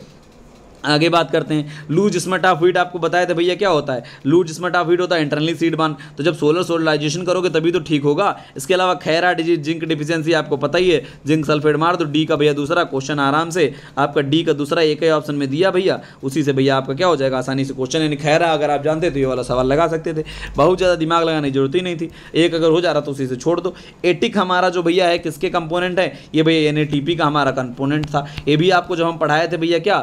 आगे बात करते हैं लूज स्मट ऑफ हीट आपको बताया था भैया क्या होता है लूज स्मट ऑफ हीट होता है इंटरनली सीड बान तो जब सोलर सोलराइजेशन करोगे तभी तो ठीक होगा इसके अलावा खैरा डिजीज जिंक डिफिशियंसी आपको पता ही है जिंक सल्फेट मार दो डी का भैया दूसरा क्वेश्चन आराम से आपका डी का दूसरा एक ही ऑप्शन में दिया भैया उसी से भैया आपका क्या हो जाएगा आसानी से क्वेश्चन यानी खैरा अगर आप जानते तो ये वाला सवाल लगा सकते थे बहुत ज़्यादा दिमाग लगाने की जरूरत ही नहीं थी एक अगर हो जा रहा तो उसी से छोड़ दो एटिक हमारा जो भैया है किसके कंपोनेंट है ये भैया एन का हमारा कंपोनेंट था ये भी आपको जब हम पढ़ाए थे भैया क्या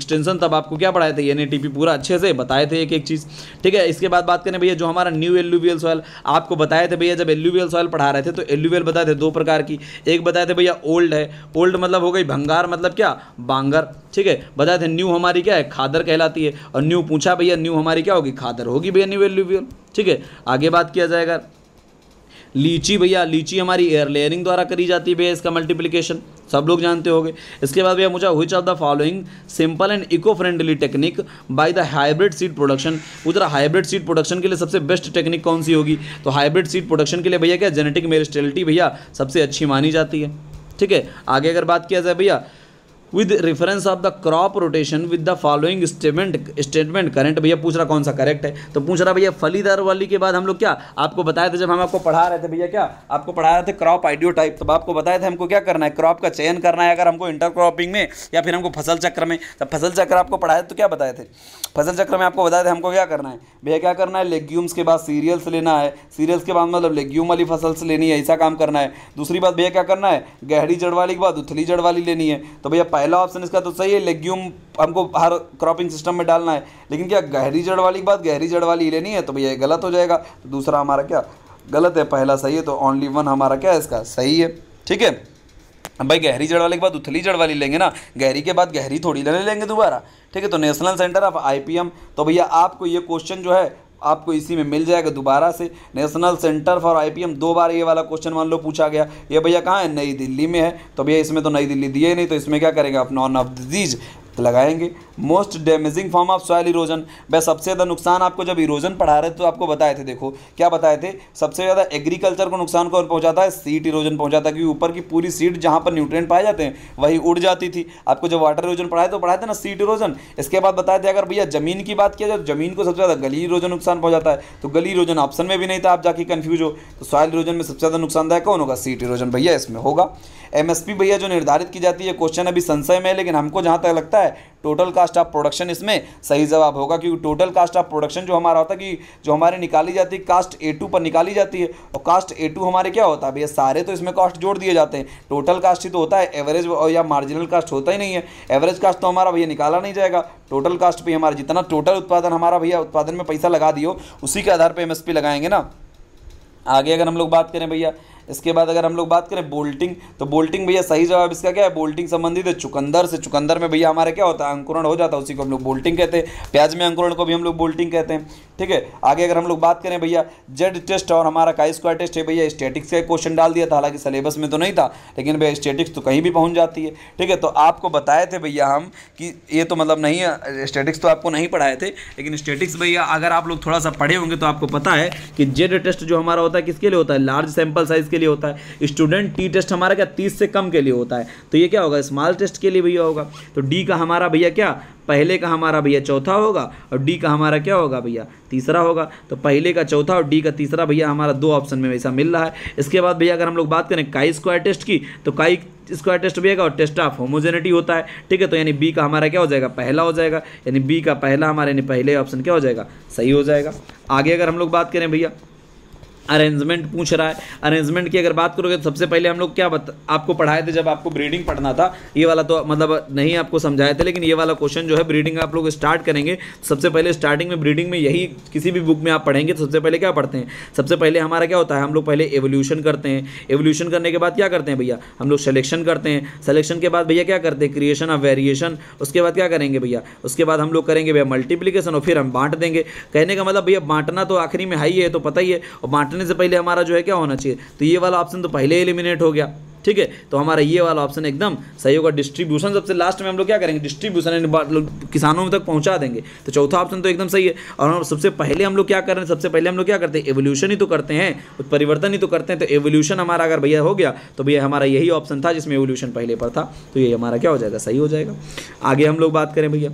एक्सटेंशन तब आपको क्या पढ़ाए थे एन पूरा अच्छे से बताए थे एक एक चीज़ ठीक है इसके बाद बात करें भैया जो हमारा न्यू एल्यूवियल सॉयल आपको बताए थे भैया जब एल्यूवियल सॉयल पढ़ा रहे थे तो एल्यूवियल बताए थे दो प्रकार की एक बताए थे भैया ओल्ड है ओल्ड मतलब हो गई भंगार मतलब क्या बांगर ठीक है बताए थे न्यू हमारी क्या है खादर कहलाती है और न्यू पूछा भैया न्यू हमारी क्या होगी खादर होगी भैया न्यू एल्यूवियल ठीक है आगे बात किया जाएगा लीची भैया लीची हमारी एयर लेयरिंग द्वारा करी जाती है भैया इसका मल्टीप्लिकेशन सब लोग जानते होंगे इसके बाद भैया मुझे which of the following simple and eco friendly technique by the hybrid seed production उधर हाइब्रिड सीड प्रोडक्शन के लिए सबसे बेस्ट टेक्निक कौन सी होगी तो हाइब्रिड सीड प्रोडक्शन के लिए भैया क्या जेनेटिक मेरिस्टेलिटी भैया सबसे अच्छी मानी जाती है ठीक है आगे अगर बात किया जाए भैया with reference of the crop rotation with the following statement statement current भैया पूछ रहा कौन सा करेक्ट है तो पूछ रहा भैया फलीदार वाली के बाद हम लोग क्या आपको बताए थे जब हम आपको पढ़ा रहे थे भैया क्या आपको पढ़ा रहे थे क्रॉप आइडियो टाइप तब आपको बताए थे हमको क्या करना है क्रॉप का चयन करना है अगर हमको इंटरक्रॉपिंग में या फिर हमको फसल चक्र में तो फसल चक्र आपको पढ़ाए तो क्या बताए थे फसल चक्र में आपको बताया था हमको क्या करना है भैया क्या करना है लेग्यूम्स के बाद सीरियल्स लेना है सीरियल्स के बाद मतलब लेग्यूम वाली फसल लेनी है ऐसा काम करना है दूसरी बात भैया क्या करना है गहरी जड़ वाली के बाद उथली जड़ वाली लेनी है तो भैया पहला ऑप्शन इसका तो सही है लेग्यूम हमको हर क्रॉपिंग सिस्टम में डालना है लेकिन क्या गहरी जड़ वाली की बात गहरी जड़ वाली लेनी है तो भैया गलत हो जाएगा तो दूसरा हमारा क्या गलत है पहला सही है तो ओनली वन हमारा क्या है इसका सही है ठीक है भाई गहरी जड़ वाले के बाद उथली जड़ वाली लेंगे ना गहरी के बाद गहरी थोड़ी लेने लेंगे दोबारा ठीक है तो नेशनल सेंटर ऑफ आईपीएम तो भैया आपको ये क्वेश्चन जो है आपको इसी में मिल जाएगा दोबारा से नेशनल सेंटर फॉर आईपीएम दो बार ये वाला क्वेश्चन मान लो पूछा गया ये भैया कहाँ है नई दिल्ली में है तो भैया इसमें तो नई दिल्ली दिए नहीं तो इसमें क्या करेगा आप नॉन ऑफ दीज तो लगाएंगे most damaging form of soil erosion भाई सबसे ज़्यादा नुकसान आपको जब इरोजन पढ़ा रहे थे तो आपको बताए थे देखो क्या बताए थे सबसे ज़्यादा एग्रीकल्चर को नुकसान कौन पहुँचाता है सीट इरोजन पहुँचाता है क्योंकि ऊपर की पूरी सीट जहाँ पर न्यूट्रेंट पाए जाते हैं वही उड़ जाती थी आपको जब वाटर इरोजन पढ़ाए तो पढ़ाए थे ना सीट इरोजन इसके बाद बताए थे अगर भैया ज़मीन की बात किया जाए तो ज़मीन को सबसे ज़्यादा गली इरोजन नुकसान पहुँचाता है तो गली इरोजन ऑप्शन में भी नहीं था आप जाके कन्फ्यूज हो तो सॉयल इरोजन में सबसे ज़्यादा नुकसानदायक कौन होगा सीट इरोजन भैया इसमें होगा एमएसपी भैया जो निर्धारित की जाती है क्वेश्चन अभी संशय में है लेकिन हमको जहाँ तक लगता है है टोटल कास्ट ऑफ प्रोडक्शन इसमें सही जवाब होगा क्योंकि टोटल कास्ट ऑफ प्रोडक्शन जो हमारा होता है कि जो हमारे निकाली जाती है कास्ट ए टू पर निकाली जाती है और कास्ट ए टू हमारे क्या होता है भैया सारे तो इसमें कास्ट जोड़ दिए जाते हैं टोटल कास्ट ही तो होता है एवरेज या मार्जिनल कास्ट होता ही नहीं है एवरेज कास्ट तो हमारा भैया निकाला नहीं जाएगा टोटल कास्ट भी हमारा जितना टोटल उत्पादन हमारा भैया उत्पादन में पैसा लगा दियो उसी के आधार पर एम लगाएंगे ना आगे अगर हम लोग बात करें भैया इसके बाद अगर हम लोग बात करें बोल्टिंग तो बोल्टिंग भैया सही जवाब इसका क्या है बोल्टिंग संबंधित है चुकंदर से चुकंदर में भैया हमारे क्या होता है अंकुरण हो जाता है उसी को हम लोग बोल्टिंग कहते हैं प्याज में अंकुरण को भी हम लोग बोल्टिंग कहते हैं ठीक है आगे अगर हम लोग बात करें भैया जेड टेस्ट और हमारा का स्क्वायर टेस्ट है भैया स्टेटिक्स का क्वेश्चन डाल दिया था हालांकि सिलेबस में तो नहीं था लेकिन भैया स्टेटिक्स तो कहीं भी पहुँच जाती है ठीक है तो आपको बताए थे भैया हम कि ये तो मतलब नहीं है स्टेटिक्स तो आपको नहीं पढ़ाए थे लेकिन स्टेटिक्स भैया अगर आप लोग थोड़ा सा पढ़े होंगे तो आपको पता है कि जेड टेस्ट जो हमारा होता है किसके लिए होता है लार्ज सैंपल साइज के लिए होता है स्टूडेंट टी टेस्ट हमारा क्या तीस से कम के लिए होता है तो ये क्या होगा स्मॉल टेस्ट के लिए भैया होगा तो डी का हमारा भैया क्या पहले का हमारा भैया चौथा होगा और डी का हमारा क्या होगा भैया तीसरा होगा तो पहले का चौथा और डी का तीसरा भैया हमारा दो ऑप्शन में वैसा मिल रहा है इसके बाद भैया अगर हम लोग बात करें काई स्क्वायर टेस्ट की तो काई स्क्वायर टेस्ट भी है और टेस्ट ऑफ होमोजेनिटी होता है ठीक है तो यानी बी का हमारा क्या हो जाएगा पहला हो जाएगा यानी बी का पहला हमारा यानी पहले ऑप्शन क्या हो जाएगा सही हो जाएगा आगे अगर हम लोग बात करें भैया अरेंजमेंट पूछ रहा है अरेंजमेंट की अगर बात करोगे तो सबसे पहले हम लोग क्या बता आपको पढ़ाए थे जब आपको ब्रीडिंग पढ़ना था ये वाला तो मतलब नहीं आपको समझाए थे लेकिन ये वाला क्वेश्चन जो है ब्रीडिंग आप लोग स्टार्ट करेंगे सबसे पहले स्टार्टिंग में ब्रीडिंग में यही किसी भी बुक में आप पढ़ेंगे तो सबसे पहले क्या पढ़ते हैं सबसे पहले हमारा क्या होता है हम लोग पहले एवोल्यूशन करते हैं एवोल्यूशन करने के बाद क्या करते हैं भैया हम लोग सेलेक्शन करते हैं सलेक्शन के बाद भैया क्या करते हैं क्रिएशन ऑफ वेरिएशन उसके बाद क्या करेंगे भैया उसके बाद हम लोग करेंगे भैया मल्टीप्लीकेशन और फिर हम बांट देंगे कहने का मतलब भैया बांटना तो आखिरी में हाई है तो पता ही है और बांटने करने से पहले हमारा जो है क्या होना चाहिए तो ये वाला ऑप्शन तो पहले एलिमिनेट हो गया ठीक है तो हमारा ये वाला ऑप्शन एकदम सही होगा डिस्ट्रीब्यूशन सबसे लास्ट में हम लोग क्या करेंगे डिस्ट्रीब्यूशन किसानों तक पहुंचा देंगे तो चौथा ऑप्शन तो एकदम सही है और हम सबसे पहले हम लोग क्या कर रहे हैं सबसे पहले हम लोग क्या करते हैं एवोल्यूशन ही तो करते हैं परिवर्तन ही तो करते हैं तो एवोल्यूशन हमारा अगर भैया हो गया तो भैया हमारा यही ऑप्शन था जिसमें एवोल्यूशन पहले पर था तो ये हमारा क्या हो जाएगा सही हो जाएगा आगे हम लोग बात करें भैया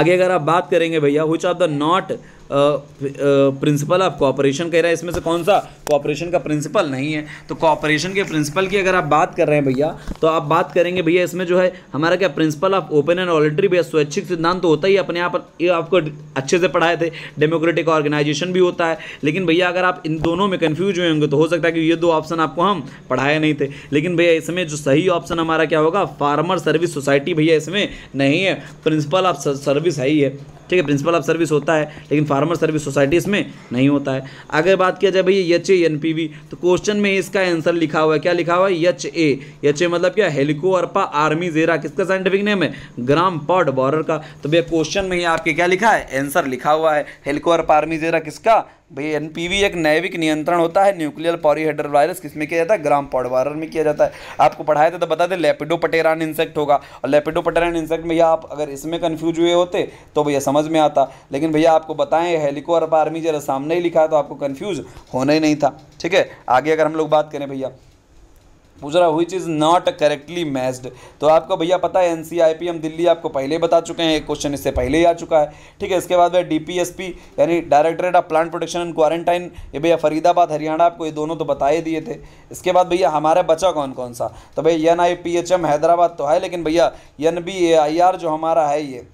आगे अगर आप बात करेंगे भैया which are the not principle of cooperation कह रहा है इसमें से कौन सा कॉपरेशन का प्रिंसिपल नहीं है तो कॉपरेशन के प्रिंसिपल की अगर आप बात कर रहे हैं भैया तो आप बात करेंगे भैया इसमें जो है हमारा क्या principle of open and voluntary भैया स्वैच्छिक सिद्धांत तो होता ही अपने आप ये आपको अच्छे से पढ़ाए थे डेमोक्रेटिक ऑर्गेनाइजेशन भी होता है लेकिन भैया अगर आप इन दोनों में कन्फ्यूज हुए होंगे तो हो सकता है कि ये दो ऑप्शन आपको हम पढ़ाए नहीं थे लेकिन भैया इसमें जो सही ऑप्शन हमारा क्या होगा फार्मर सर्विस सोसाइटी भैया इसमें नहीं है प्रिंसिपल ऑफ सर्विस है ही है ठीक है प्रिंसिपल ऑफ सर्विस होता है लेकिन फार्मर सर्विस सोसाइटी इसमें नहीं होता है अगर बात किया जाए भैया H A N P V तो क्वेश्चन में इसका आंसर लिखा हुआ है क्या लिखा हुआ है एच ए एच ए मतलब क्या हेलिको अर्पा आर्मी जेरा किसका साइंटिफिक नेम है ग्राम पॉड बॉर्डर का तो भैया क्वेश्चन में ही आपके क्या लिखा है आंसर लिखा हुआ है हेलिको अर्पा आर्मी जेरा किसका भैया एन एक नैविक नियंत्रण होता है न्यूक्लियर पॉरीहेडर वायरस किसमें किया जाता है ग्राम पॉडवार में किया जाता है आपको पढ़ाया था तो बता दें लेपिडो पटेरान इंसेक्ट होगा और लेपिडो पटेरान इंसेक्ट भैया आप अगर इसमें कन्फ्यूज हुए होते तो भैया समझ में आता लेकिन भैया आपको बताएं हेलिको अर्प आर्मी जरा सामने ही लिखा तो आपको कन्फ्यूज़ होना ही नहीं था ठीक है आगे अगर हम लोग बात करें भैया पूछ रहा हुई इज़ नॉट करेक्टली मैच्ड तो आपको भैया पता है एन दिल्ली आपको पहले बता चुके हैं एक क्वेश्चन इससे पहले ही आ चुका है ठीक है इसके बाद भैया डी यानी directorate of plant protection and quarantine ये भैया फरीदाबाद हरियाणा आपको ये दोनों तो बताए दिए थे इसके बाद भैया हमारा बचा कौन कौन सा तो भैया N I P H M Hyderabad तो है लेकिन भैया N B A I R जो हमारा है ये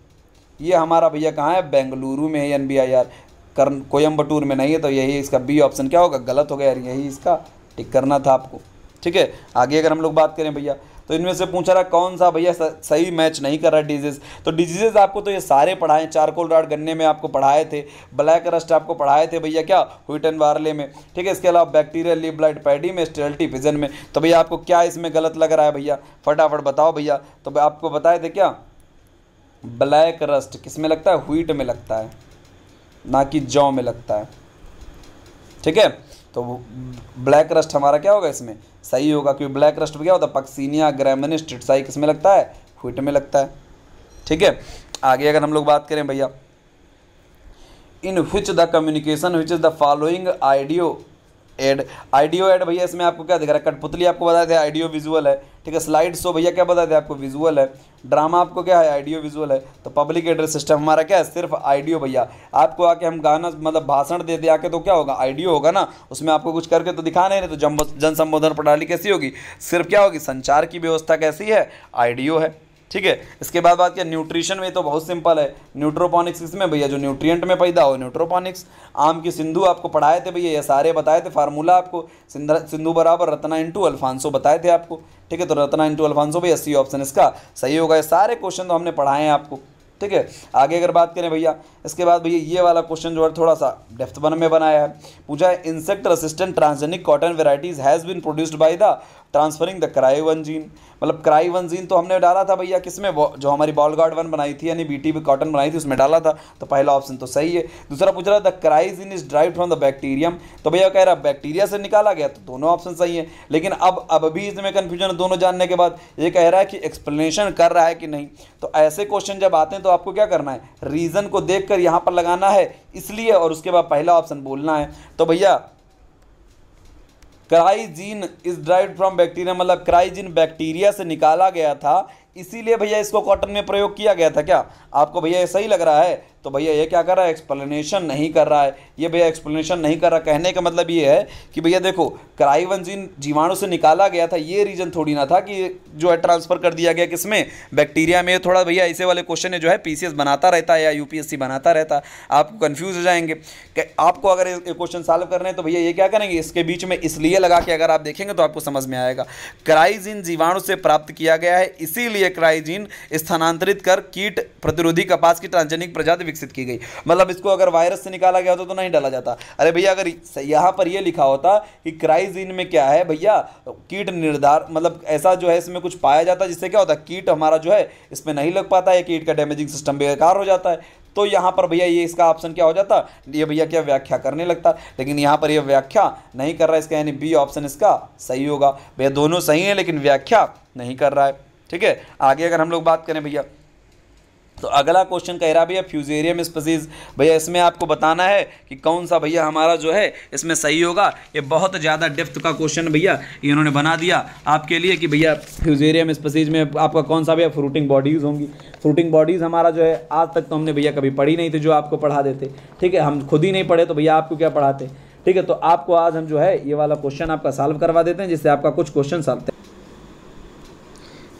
ये हमारा भैया कहाँ है बेंगलुरु में है एन बी आई आर कर कोयम्बटूर में नहीं है तो यही इसका बी ऑप्शन क्या होगा गलत हो गया यार यही इसका टिक करना था आपको ठीक है आगे अगर हम लोग बात करें भैया तो इनमें से पूछा रहा कौन सा भैया सही मैच नहीं कर रहा डिजीज़ तो डिजीजेज आपको तो ये सारे पढ़ाए चारकोल राड गन्ने में आपको पढ़ाए थे ब्लैक रस्ट आपको पढ़ाए थे भैया क्या एंड वार्ले में ठीक है इसके अलावा बैक्टीरियल लिप ब्लड पैडी में स्टेरल्टी फिजन में तो भैया आपको क्या इसमें गलत लग रहा है भैया फटाफट बताओ भैया तो आपको बताए थे क्या ब्लैक रस्ट किस में लगता है हुईट में लगता है ना कि जौ में लगता है ठीक है तो ब्लैक रस्ट हमारा क्या होगा इसमें सही होगा क्योंकि ब्लैक रस्ट में क्या होता है पक्सीनिया ग्रेमनिस टिटसाई किसमें लगता है व्हीट में लगता है ठीक है आगे अगर हम लोग बात करें भैया in which the communication which is the following audio aid audio aid भैया इसमें आपको क्या दिख रहा है कठपुतली आपको बता दें आइडियो विजुअल है ठीक है स्लाइड शो भैया क्या बता दें आपको विजुअल है ड्रामा आपको क्या है आइडियो विजुअल है तो पब्लिक एड्रेस सिस्टम हमारा क्या है सिर्फ आइडियो भैया आपको आके हम गाना मतलब भाषण दे दे आके तो क्या होगा आइडियो होगा ना उसमें आपको कुछ करके तो दिखा नहीं तो जन संबोधन प्रणाली कैसी होगी सिर्फ क्या होगी संचार की व्यवस्था कैसी है आइडियो है ठीक है इसके बाद बात किया न्यूट्रिशन में तो बहुत सिंपल है न्यूट्रोपॉनिक्स इसमें भैया जो न्यूट्रिएंट में पैदा हो न्यूट्रोपोनिक्स आम की सिंधु आपको पढ़ाए थे भैया ये सारे बताए थे फार्मूला आपको सिंधु बराबर रत्ना इंटू अल्फांसो बताए थे आपको ठीक है तो रत्ना इंटू अल्फांसो भैया सी ऑप्शन इसका सही होगा ये सारे क्वेश्चन तो हमने पढ़ाए हैं आपको ठीक है आगे अगर बात करें भैया इसके बाद भैया ये वाला क्वेश्चन जो है थोड़ा सा डेफ्थ बन में बनाया है पूछा है insect resistant transgenic cotton varieties has been produced by the transferring the one gene मतलब क्राई वन जीन तो हमने डाला था भैया किसमें जो हमारी बॉल गार्ड वन बनाई थी यानी बीटी कॉटन बनाई थी उसमें डाला था तो पहला ऑप्शन तो सही है दूसरा पूछ रहा the gene is derived from the bacterium तो भैया कह रहा बैक्टीरिया से निकाला गया तो दोनों ऑप्शन सही है लेकिन अब अब भी इसमें कन्फ्यूजन है दोनों जानने के बाद ये कह रहा है कि एक्सप्लेनेशन कर रहा है कि नहीं तो ऐसे क्वेश्चन जब आते हैं तो आपको क्या करना है रीज़न को देख कर यहाँ पर लगाना है इसलिए और उसके बाद पहला ऑप्शन बोलना है तो भैया cry gene is derived from bacteria मतलब क्राइजीन बैक्टीरिया से निकाला गया था इसीलिए भैया इसको कॉटन में प्रयोग किया गया था क्या आपको भैया ये सही लग रहा है तो भैया ये क्या कर रहा है एक्सप्लेनेशन नहीं कर रहा है ये भैया एक्सप्लेनेशन नहीं कर रहा कहने का मतलब ये है कि भैया देखो क्राइवंजिन जीवाणु से निकाला गया था ये रीज़न थोड़ी ना था कि जो है ट्रांसफ़र कर दिया गया किसमें बैक्टीरिया में थोड़ा भैया ऐसे वाले क्वेश्चन है जो है पीसीएस बनाता रहता है या यूपीएससी बनाता रहता आप कन्फ्यूज़ हो जाएंगे आपको अगर क्वेश्चन सॉल्व करने हैं तो भैया ये क्या करेंगे इसके बीच में इसलिए लगा के अगर आप देखेंगे तो आपको समझ में आएगा क्राइजिन जीवाणु से प्राप्त किया गया है इसीलिए एक्राइजिन स्थानांतरित कर कीट प्रतिरोधी कपास की ट्रांजेनिक प्रजाति विकसित की गई मतलब इसको अगर वायरस से निकाला गया होता तो नहीं डाला जाता अरे भैया अगर यहाँ पर यह लिखा होता कि क्राइजीन में क्या है भैया कीट निर्धार मतलब ऐसा जो है इसमें कुछ पाया जाता जिससे क्या होता कीट हमारा जो है इसमें नहीं लग पाता है कीट का डैमेजिंग सिस्टम बेकार हो जाता है तो यहाँ पर भैया ये इसका ऑप्शन क्या हो जाता ये भैया क्या व्याख्या करने लगता लेकिन यहाँ पर ये व्याख्या नहीं कर रहा है इसका यानी बी ऑप्शन इसका सही होगा भैया दोनों सही है लेकिन व्याख्या नहीं कर रहा है ठीक है आगे अगर हम लोग बात करें भैया तो अगला क्वेश्चन कह रहा भैया फ्यूजेरियम स्पेसीज भैया इसमें आपको बताना है कि कौन सा भैया हमारा जो है इसमें सही होगा ये बहुत ज़्यादा डेप्थ का क्वेश्चन भैया ये इन्होंने बना दिया आपके लिए कि भैया फ्यूजेरियम स्पेसीज में आपका कौन सा भैया फ्रूटिंग बॉडीज़ होंगी फ्रूटिंग बॉडीज़ हमारा जो है आज तक तो हमने भैया कभी पढ़ी नहीं थी जो आपको पढ़ा देते ठीक है हम खुद ही नहीं पढ़े तो भैया आपको क्या पढ़ाते ठीक है तो आपको आज हम जो है ये वाला क्वेश्चन आपका सॉल्व करवा देते हैं जिससे आपका कुछ क्वेश्चन सॉल्व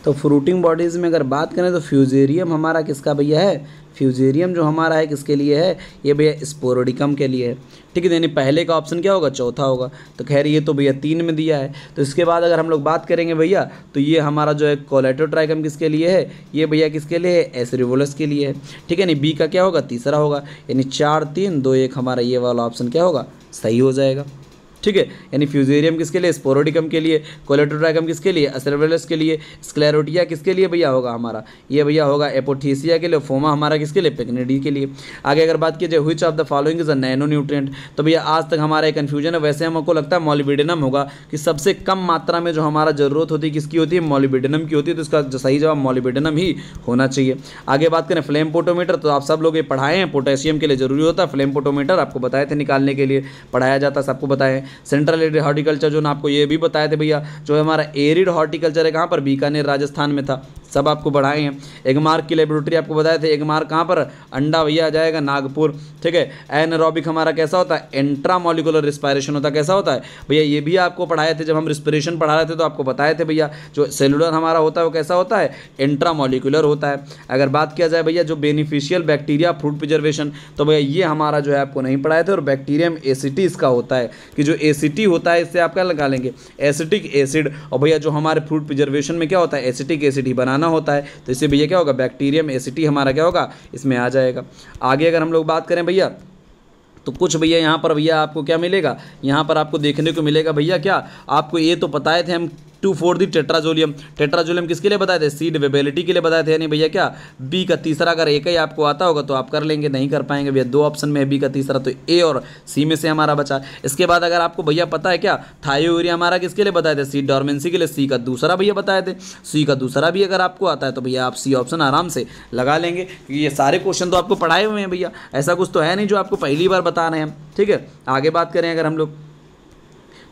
तो फ्रूटिंग बॉडीज़ में अगर बात करें तो फ्यूजेरियम हमारा किसका भैया है फ्यूजेरियम जो हमारा है किसके लिए है ये भैया स्पोरोडिकम के लिए है ठीक है यानी पहले का ऑप्शन क्या होगा चौथा होगा तो खैर ये तो भैया तीन में दिया है तो इसके बाद अगर हम लोग बात करेंगे भैया तो ये हमारा जो है कोलेटोट्राइकम किसके लिए है ये भैया किसके लिए है एसरिवोलस के लिए है ठीक है यानी बी का क्या होगा तीसरा होगा यानी चार तीन दो एक हमारा ये वाला ऑप्शन क्या होगा सही हो जाएगा ठीक है यानी फ्यूजेरियम किसके लिए स्पोरोडिकम के लिए कोलेटोड्राकम किसके लिए असरवेलस के लिए स्क्लेरोटिया किसके लिए भैया होगा हमारा ये भैया होगा एपोथीसिया के लिए फोमा हमारा किसके लिए पेगनेडी के लिए आगे अगर बात की जाए which of the following is a nano nutrient तो भैया आज तक हमारा एक कन्फ्यूजन है वैसे हमको लगता है मोलिबिडेनम होगा कि सबसे कम मात्रा में जो हमारा ज़रूरत होती है किसकी होती है मोलिबिडेनम की होती है तो इसका सही जवाब मोलिबिडेनम ही होना चाहिए आगे बात करें फ्लेम पोटोमीटर तो आप सब लोग ये पढ़ाए हैं पोटेशियम के लिए ज़रूरी होता है फ्लेम पोटोमीटर आपको बताए थे निकालने के लिए पढ़ाया जाता है सबको बताएं सेंट्रल एरिड हॉर्टिकल्चर जो ना आपको ये भी बताए थे भैया जो हमारा एरिड हॉर्टिकल्चर है कहाँ पर बीकानेर राजस्थान में था सब आपको बढ़ाए हैं एगमार्क की लेबोरेटरी आपको बताए थे एगमार्क कहाँ पर अंडा भैया आ जाएगा नागपुर ठीक है एनरोबिक हमारा कैसा होता है एंट्रामोलिकुलर रिस्पायरेशन होता है कैसा होता है भैया ये भी आपको पढ़ाए थे जब हम रिस्पिरेशन पढ़ा रहे थे तो आपको बताए थे भैया जो सेलुलर हमारा होता है वो कैसा होता है इंट्रामोलिकुलर होता है अगर बात किया जाए भैया जो बेनिफिशियल बैक्टीरिया फ्रूट प्रिजर्वेशन तो भैया ये हमारा जो है आपको नहीं पढ़ाए थे और बैक्टीरियम एसिटी इसका होता है कि जो एसिटी होता है इससे आप क्या लगा लेंगे एसिटिक एसिड और भैया जो हमारे फ्रूट प्रिजर्वेशन में क्या होता है एसिटिक एसिड ही बनाना बनाना होता है तो इससे भैया क्या होगा बैक्टीरियम एसिटी हमारा क्या होगा इसमें आ जाएगा आगे अगर हम लोग बात करें भैया तो कुछ भैया यहाँ पर भैया आपको क्या मिलेगा यहाँ पर आपको देखने को मिलेगा भैया क्या आपको ये तो पता है थे हम two four the tetrazolium tetrazolium किसके लिए बताए थे सीड वेबिलिटी के लिए बताए थे यानी भैया क्या बी का तीसरा अगर एक ही आपको आता होगा तो आप कर लेंगे नहीं कर पाएंगे भैया दो ऑप्शन में है बी का तीसरा तो ए और सी में से हमारा बचा इसके बाद अगर आपको भैया पता है क्या थायोरिया हमारा किसके लिए बताए थे सीड डॉर्मेंसी के लिए सी का दूसरा भैया बताए थे सी का दूसरा भी अगर आपको आता है तो भैया आप सी ऑप्शन आराम से लगा लेंगे क्योंकि ये सारे क्वेश्चन तो आपको पढ़ाए हुए हैं भैया ऐसा कुछ तो है नहीं जो आपको पहली बार बता रहे हैं ठीक है आगे बात करें अगर हम लोग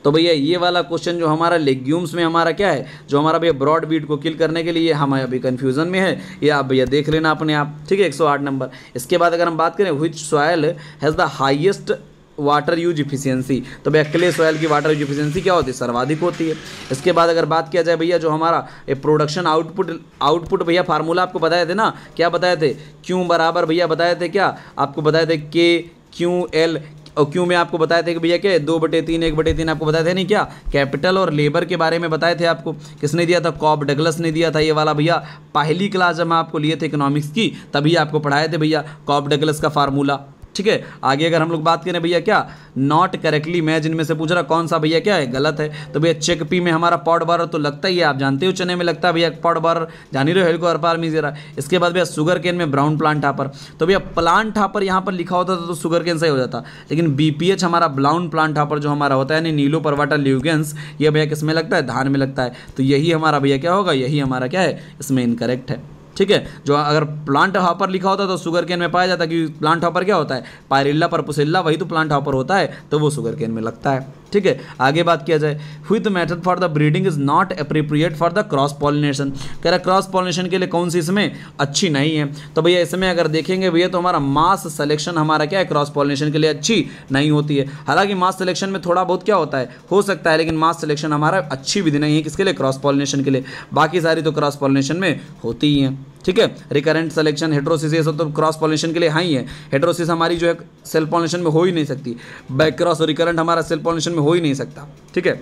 तो भैया ये वाला क्वेश्चन जो हमारा लेग्यूम्स में हमारा क्या है जो हमारा भैया ब्रॉड बीट को किल करने के लिए हम अभी कन्फ्यूजन में है ये आप भैया देख लेना अपने आप ठीक है 108 नंबर इसके बाद अगर हम बात करें which soil has the highest water use efficiency तो भैया क्ले सॉयल की वाटर यूज इफिशियंसी क्या होती है सर्वाधिक होती है इसके बाद अगर बात किया जाए भैया जो हमारा ये प्रोडक्शन आउटपुट आउटपुट भैया फार्मूला आपको बताए थे ना क्या बताए थे क्यों बराबर भैया बताए थे क्या आपको बताए थे के क्यू एल और क्यों मैं आपको बताया था कि भैया के दो बटे तीन एक बटे तीन आपको बताया था नहीं क्या कैपिटल और लेबर के बारे में बताए थे आपको किसने दिया था कॉप डगलस ने दिया था ये वाला भैया पहली क्लास जब हम आपको लिए थे इकोनॉमिक्स की तभी आपको पढ़ाए थे भैया कॉप डगलस का फार्मूला ठीक है आगे अगर हम लोग बात करें भैया क्या नॉट करेक्टली मैं जिनमें से पूछ रहा कौन सा भैया क्या है गलत है तो भैया चेक पी में हमारा पॉड बार तो लगता ही है आप जानते हो चने में लगता है भैया पॉड बार जान ही रहे हेल्को अरपार ज़रा इसके बाद भैया शुगर केन में ब्राउन प्लांट हापर तो भैया प्लांट हापर यहाँ पर लिखा होता था तो शुगर केन सही हो जाता लेकिन बी हमारा ब्राउन प्लांट हापर जो हमारा होता है यानी नीलो परवाटा ल्यूगेंस ये भैया किस में लगता है धान में लगता है तो यही हमारा भैया क्या होगा यही हमारा क्या है इसमें इनकरेक्ट है ठीक है जो अगर प्लांट हॉपर लिखा होता तो शुगर केन में पाया जाता क्योंकि प्लांट हॉपर क्या होता है पायरिल्ला परपुसिल्ला वही तो प्लांट हॉपर होता है तो वो शुगर केन में लगता है ठीक है आगे बात किया जाए which method for the breeding is not appropriate for the cross pollination कह रहा क्रॉस पॉलिनेशन के लिए कौन सी इसमें अच्छी नहीं है तो भैया इसमें अगर देखेंगे भैया तो हमारा मास सिलेक्शन हमारा क्या है क्रॉस पॉलिनेशन के लिए अच्छी नहीं होती है हालांकि मास सिलेक्शन में थोड़ा बहुत क्या होता है हो सकता है लेकिन मास सिलेक्शन हमारा अच्छी विधि नहीं है किसके लिए क्रॉस पॉलिनेशन के लिए बाकी सारी तो क्रॉस पॉलिनेशन में होती ही हैं ठीक है रिकरेंट सेलेक्शन हेड्रोसिस ये सब तो क्रॉस पॉलिनेशन के लिए हाई है हेड्रोसिस हमारी जो है सेल्फ पॉलिनेशन में हो ही नहीं सकती बैक क्रॉस और रिकरेंट हमारा सेल्फ पॉलिनेशन में हो ही नहीं सकता ठीक है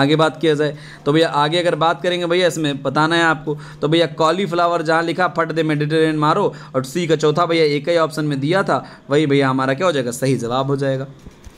आगे बात किया जाए तो भैया आगे अगर बात करेंगे भैया इसमें बताना है आपको तो भैया कॉलीफ्लावर जहाँ लिखा फट दे मेडिटेरियन मारो और सी का चौथा भैया एक ही ऑप्शन में दिया था वही भैया हमारा क्या हो जाएगा सही जवाब हो जाएगा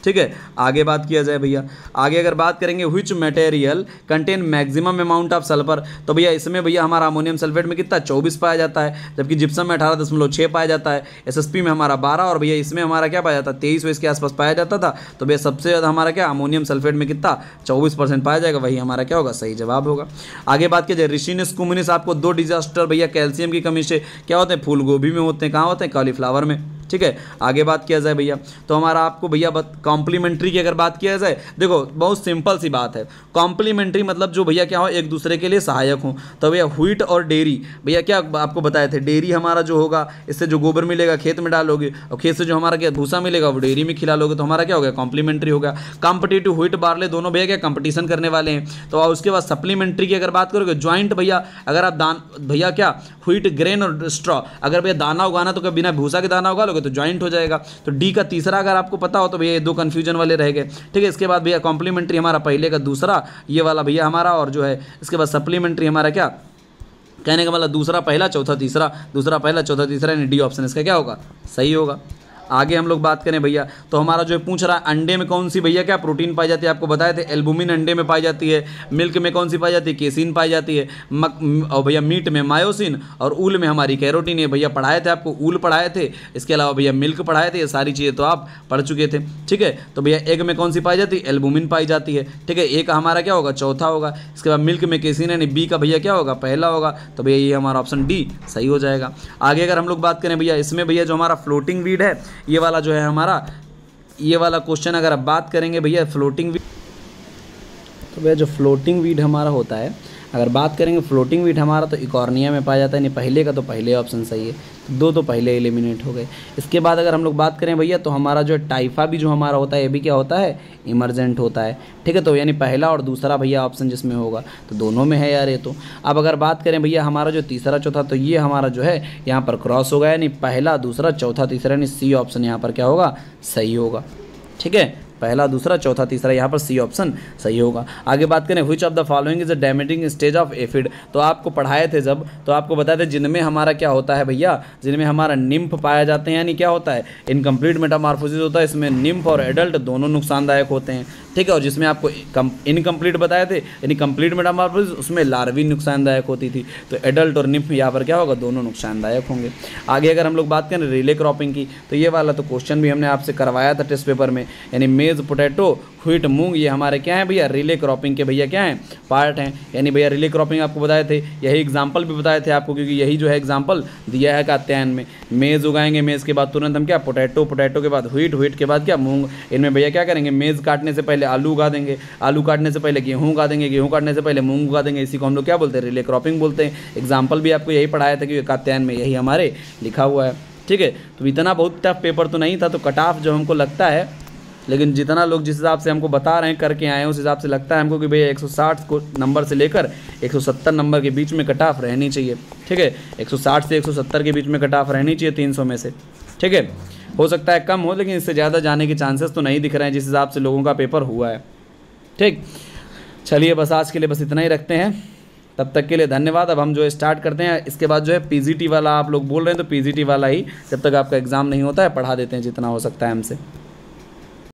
ठीक है आगे बात किया जाए भैया आगे अगर बात करेंगे which material contain maximum amount of sulphur तो भैया इसमें भैया हमारा अमोनियम सल्फेट में कितना चौबीस पाया जाता है जबकि जिप्सम में अठारह दशमलव छः पाया जाता है एसएसपी में हमारा बारह और भैया इसमें हमारा क्या पाया जाता है तेईस तो के आसपास पाया जाता था तो भैया सबसे ज़्यादा हमारा क्या अमोनियम सल्फेट में कितना चौबीस पाया जाएगा वही हमारा क्या होगा सही जवाब होगा आगे बात किया जाए रिशिनिस कुमिनिस आपको दो डिजास्टर भैया कैल्शियम की कमी से क्या होते हैं फूल गोभी में होते हैं कहाँ होते हैं कॉलीफ्लावर में ठीक है आगे बात किया जाए भैया तो हमारा आपको भैया कॉम्प्लीमेंट्री की अगर बात किया जाए देखो बहुत सिंपल सी बात है कॉम्प्लीमेंट्री मतलब जो भैया क्या हो एक दूसरे के लिए सहायक हों तो भैया व्हीट और डेयरी भैया क्या आपको बताए थे डेयरी हमारा जो होगा इससे जो गोबर मिलेगा खेत में डालोगे और खेत से जो हमारा क्या भूसा मिलेगा वो डेयरी में खिला लोगे तो हमारा क्या हो गया कॉम्प्लीमेंट्री होगा कॉम्पिटेटिव व्हीट बार्ले दोनों भैया क्या कंपटीशन करने वाले हैं तो उसके बाद सप्लीमेंट्री की अगर बात करोगे ज्वाइंट भैया अगर आप दान भैया क्या व्हीट ग्रेन और स्ट्रॉ अगर भैया दाना उगाना तो क्या बिना भूसा के दाना उगा लोगे करोगे तो ज्वाइंट हो जाएगा तो डी का तीसरा अगर आपको पता हो तो भैया ये दो कन्फ्यूजन वाले रह गए ठीक है इसके बाद भैया कॉम्प्लीमेंट्री हमारा पहले का दूसरा ये वाला भैया हमारा और जो है इसके बाद सप्लीमेंट्री हमारा क्या कहने का मतलब दूसरा पहला चौथा तीसरा दूसरा पहला चौथा तीसरा यानी डी ऑप्शन इसका क्या होगा सही होगा आगे हम लोग बात करें भैया तो हमारा जो पूछ रहा है अंडे में कौन सी भैया क्या प्रोटीन पाई जाती है आपको बताए थे एल्बुमिन अंडे में पाई जाती है मिल्क में कौन सी पाई जाती है केसिन पाई जाती है मक और भैया मीट में मायोसिन और ऊल में हमारी कैरोटीन है भैया पढ़ाए थे आपको ऊल पढ़ाए थे इसके अलावा भैया मिल्क पढ़ाए थे ये सारी चीज़ें तो आप पढ़ चुके थे ठीक है तो भैया एग में कौन सी पाई जाती है एल्बुमिन पाई जाती है ठीक है एक का हमारा क्या होगा चौथा होगा इसके बाद मिल्क में केसिन यानी बी का भैया क्या होगा पहला होगा तो भैया ये हमारा ऑप्शन डी सही हो जाएगा आगे अगर हम लोग बात करें भैया इसमें भैया जो हमारा फ्लोटिंग वीड है ये वाला जो है हमारा ये वाला क्वेश्चन अगर आप बात करेंगे भैया फ्लोटिंग वीड तो भैया जो फ्लोटिंग वीट हमारा होता है अगर बात करेंगे फ्लोटिंग वीट हमारा तो इकॉर्निया में पाया जाता है नहीं पहले का तो पहले ऑप्शन सही है दो तो पहले एलिमिनेट हो गए इसके बाद अगर हम लोग बात करें भैया तो हमारा जो टाइफा भी जो हमारा होता है ये भी क्या होता है इमरजेंट होता है ठीक है तो यानी पहला और दूसरा भैया ऑप्शन जिसमें होगा तो दोनों में है यार ये तो अब अगर बात करें भैया हमारा जो तीसरा चौथा तो ये हमारा जो है यहाँ पर क्रॉस होगा यानी पहला दूसरा चौथा तीसरा यानी सी ऑप्शन यहाँ पर क्या होगा सही होगा ठीक है पहला दूसरा चौथा तीसरा यहाँ पर सी ऑप्शन सही होगा आगे बात करें which of the following is a damaging stage of aphid तो आपको पढ़ाए थे जब तो आपको बताए थे जिनमें हमारा क्या होता है भैया जिनमें हमारा निम्फ पाया जाते हैं यानी क्या होता है इनकम्प्लीट मेटामार्फोसिस होता है इसमें निम्फ और एडल्ट दोनों नुकसानदायक होते हैं ठीक है और जिसमें आपको इनकम्प्लीट बताए थे यानी कंप्लीट मेटामॉर्फिस उसमें लार्वी नुकसानदायक होती थी तो एडल्ट और निम्फ यहाँ पर क्या होगा दोनों नुकसानदायक होंगे आगे अगर हम लोग बात करें रिले क्रॉपिंग की तो ये वाला तो क्वेश्चन भी हमने आपसे करवाया था टेस्ट पेपर में यानी मेज़ पोटैटो ह्वीट मूंग ये हमारे क्या हैं भैया रिले क्रॉपिंग के भैया क्या हैं पार्ट हैं यानी भैया रिले क्रॉपिंग आपको बताए थे यही एग्जाम्पल भी बताए थे आपको क्योंकि यही जो है एग्जाम्पल दिया है कात्यायन में मेज़ उगाएंगे मेज़ के बाद तुरंत हम क्या पोटैटो पोटैटो के बाद हुईट ह्वीट के बाद क्या मूंग इनमें भैया क्या करेंगे मेज़ काटने से पहले आलू उगा देंगे आलू काटने से पहले गेहूँ उगा देंगे गेहूँ काटने से पहले मूंग उगा देंगे इसी को हम लोग क्या बोलते हैं रिले क्रॉपिंग बोलते हैं एग्जाम्पल भी आपको यही पढ़ाया था कि कात्यायन में यही हमारे लिखा हुआ है ठीक है तो इतना बहुत टफ पेपर तो नहीं था तो कट ऑफ जो हमको लगता है लेकिन जितना लोग जिस हिसाब से हमको बता रहे हैं करके आए हैं उस हिसाब से लगता है हमको कि भैया 160 को नंबर से लेकर 170 नंबर के बीच में कट ऑफ रहनी चाहिए ठीक है 160 से 170 के बीच में कट ऑफ रहनी चाहिए 300 में से ठीक है हो सकता है कम हो लेकिन इससे ज़्यादा जाने के चांसेस तो नहीं दिख रहे हैं जिस हिसाब से लोगों का पेपर हुआ है ठीक चलिए बस आज के लिए बस इतना ही रखते हैं तब तक के लिए धन्यवाद अब हम जो है स्टार्ट करते हैं इसके बाद जो है पीजीटी वाला आप लोग बोल रहे हैं तो पीजीटी वाला ही जब तक आपका एग्ज़ाम नहीं होता है पढ़ा देते हैं जितना हो सकता है हमसे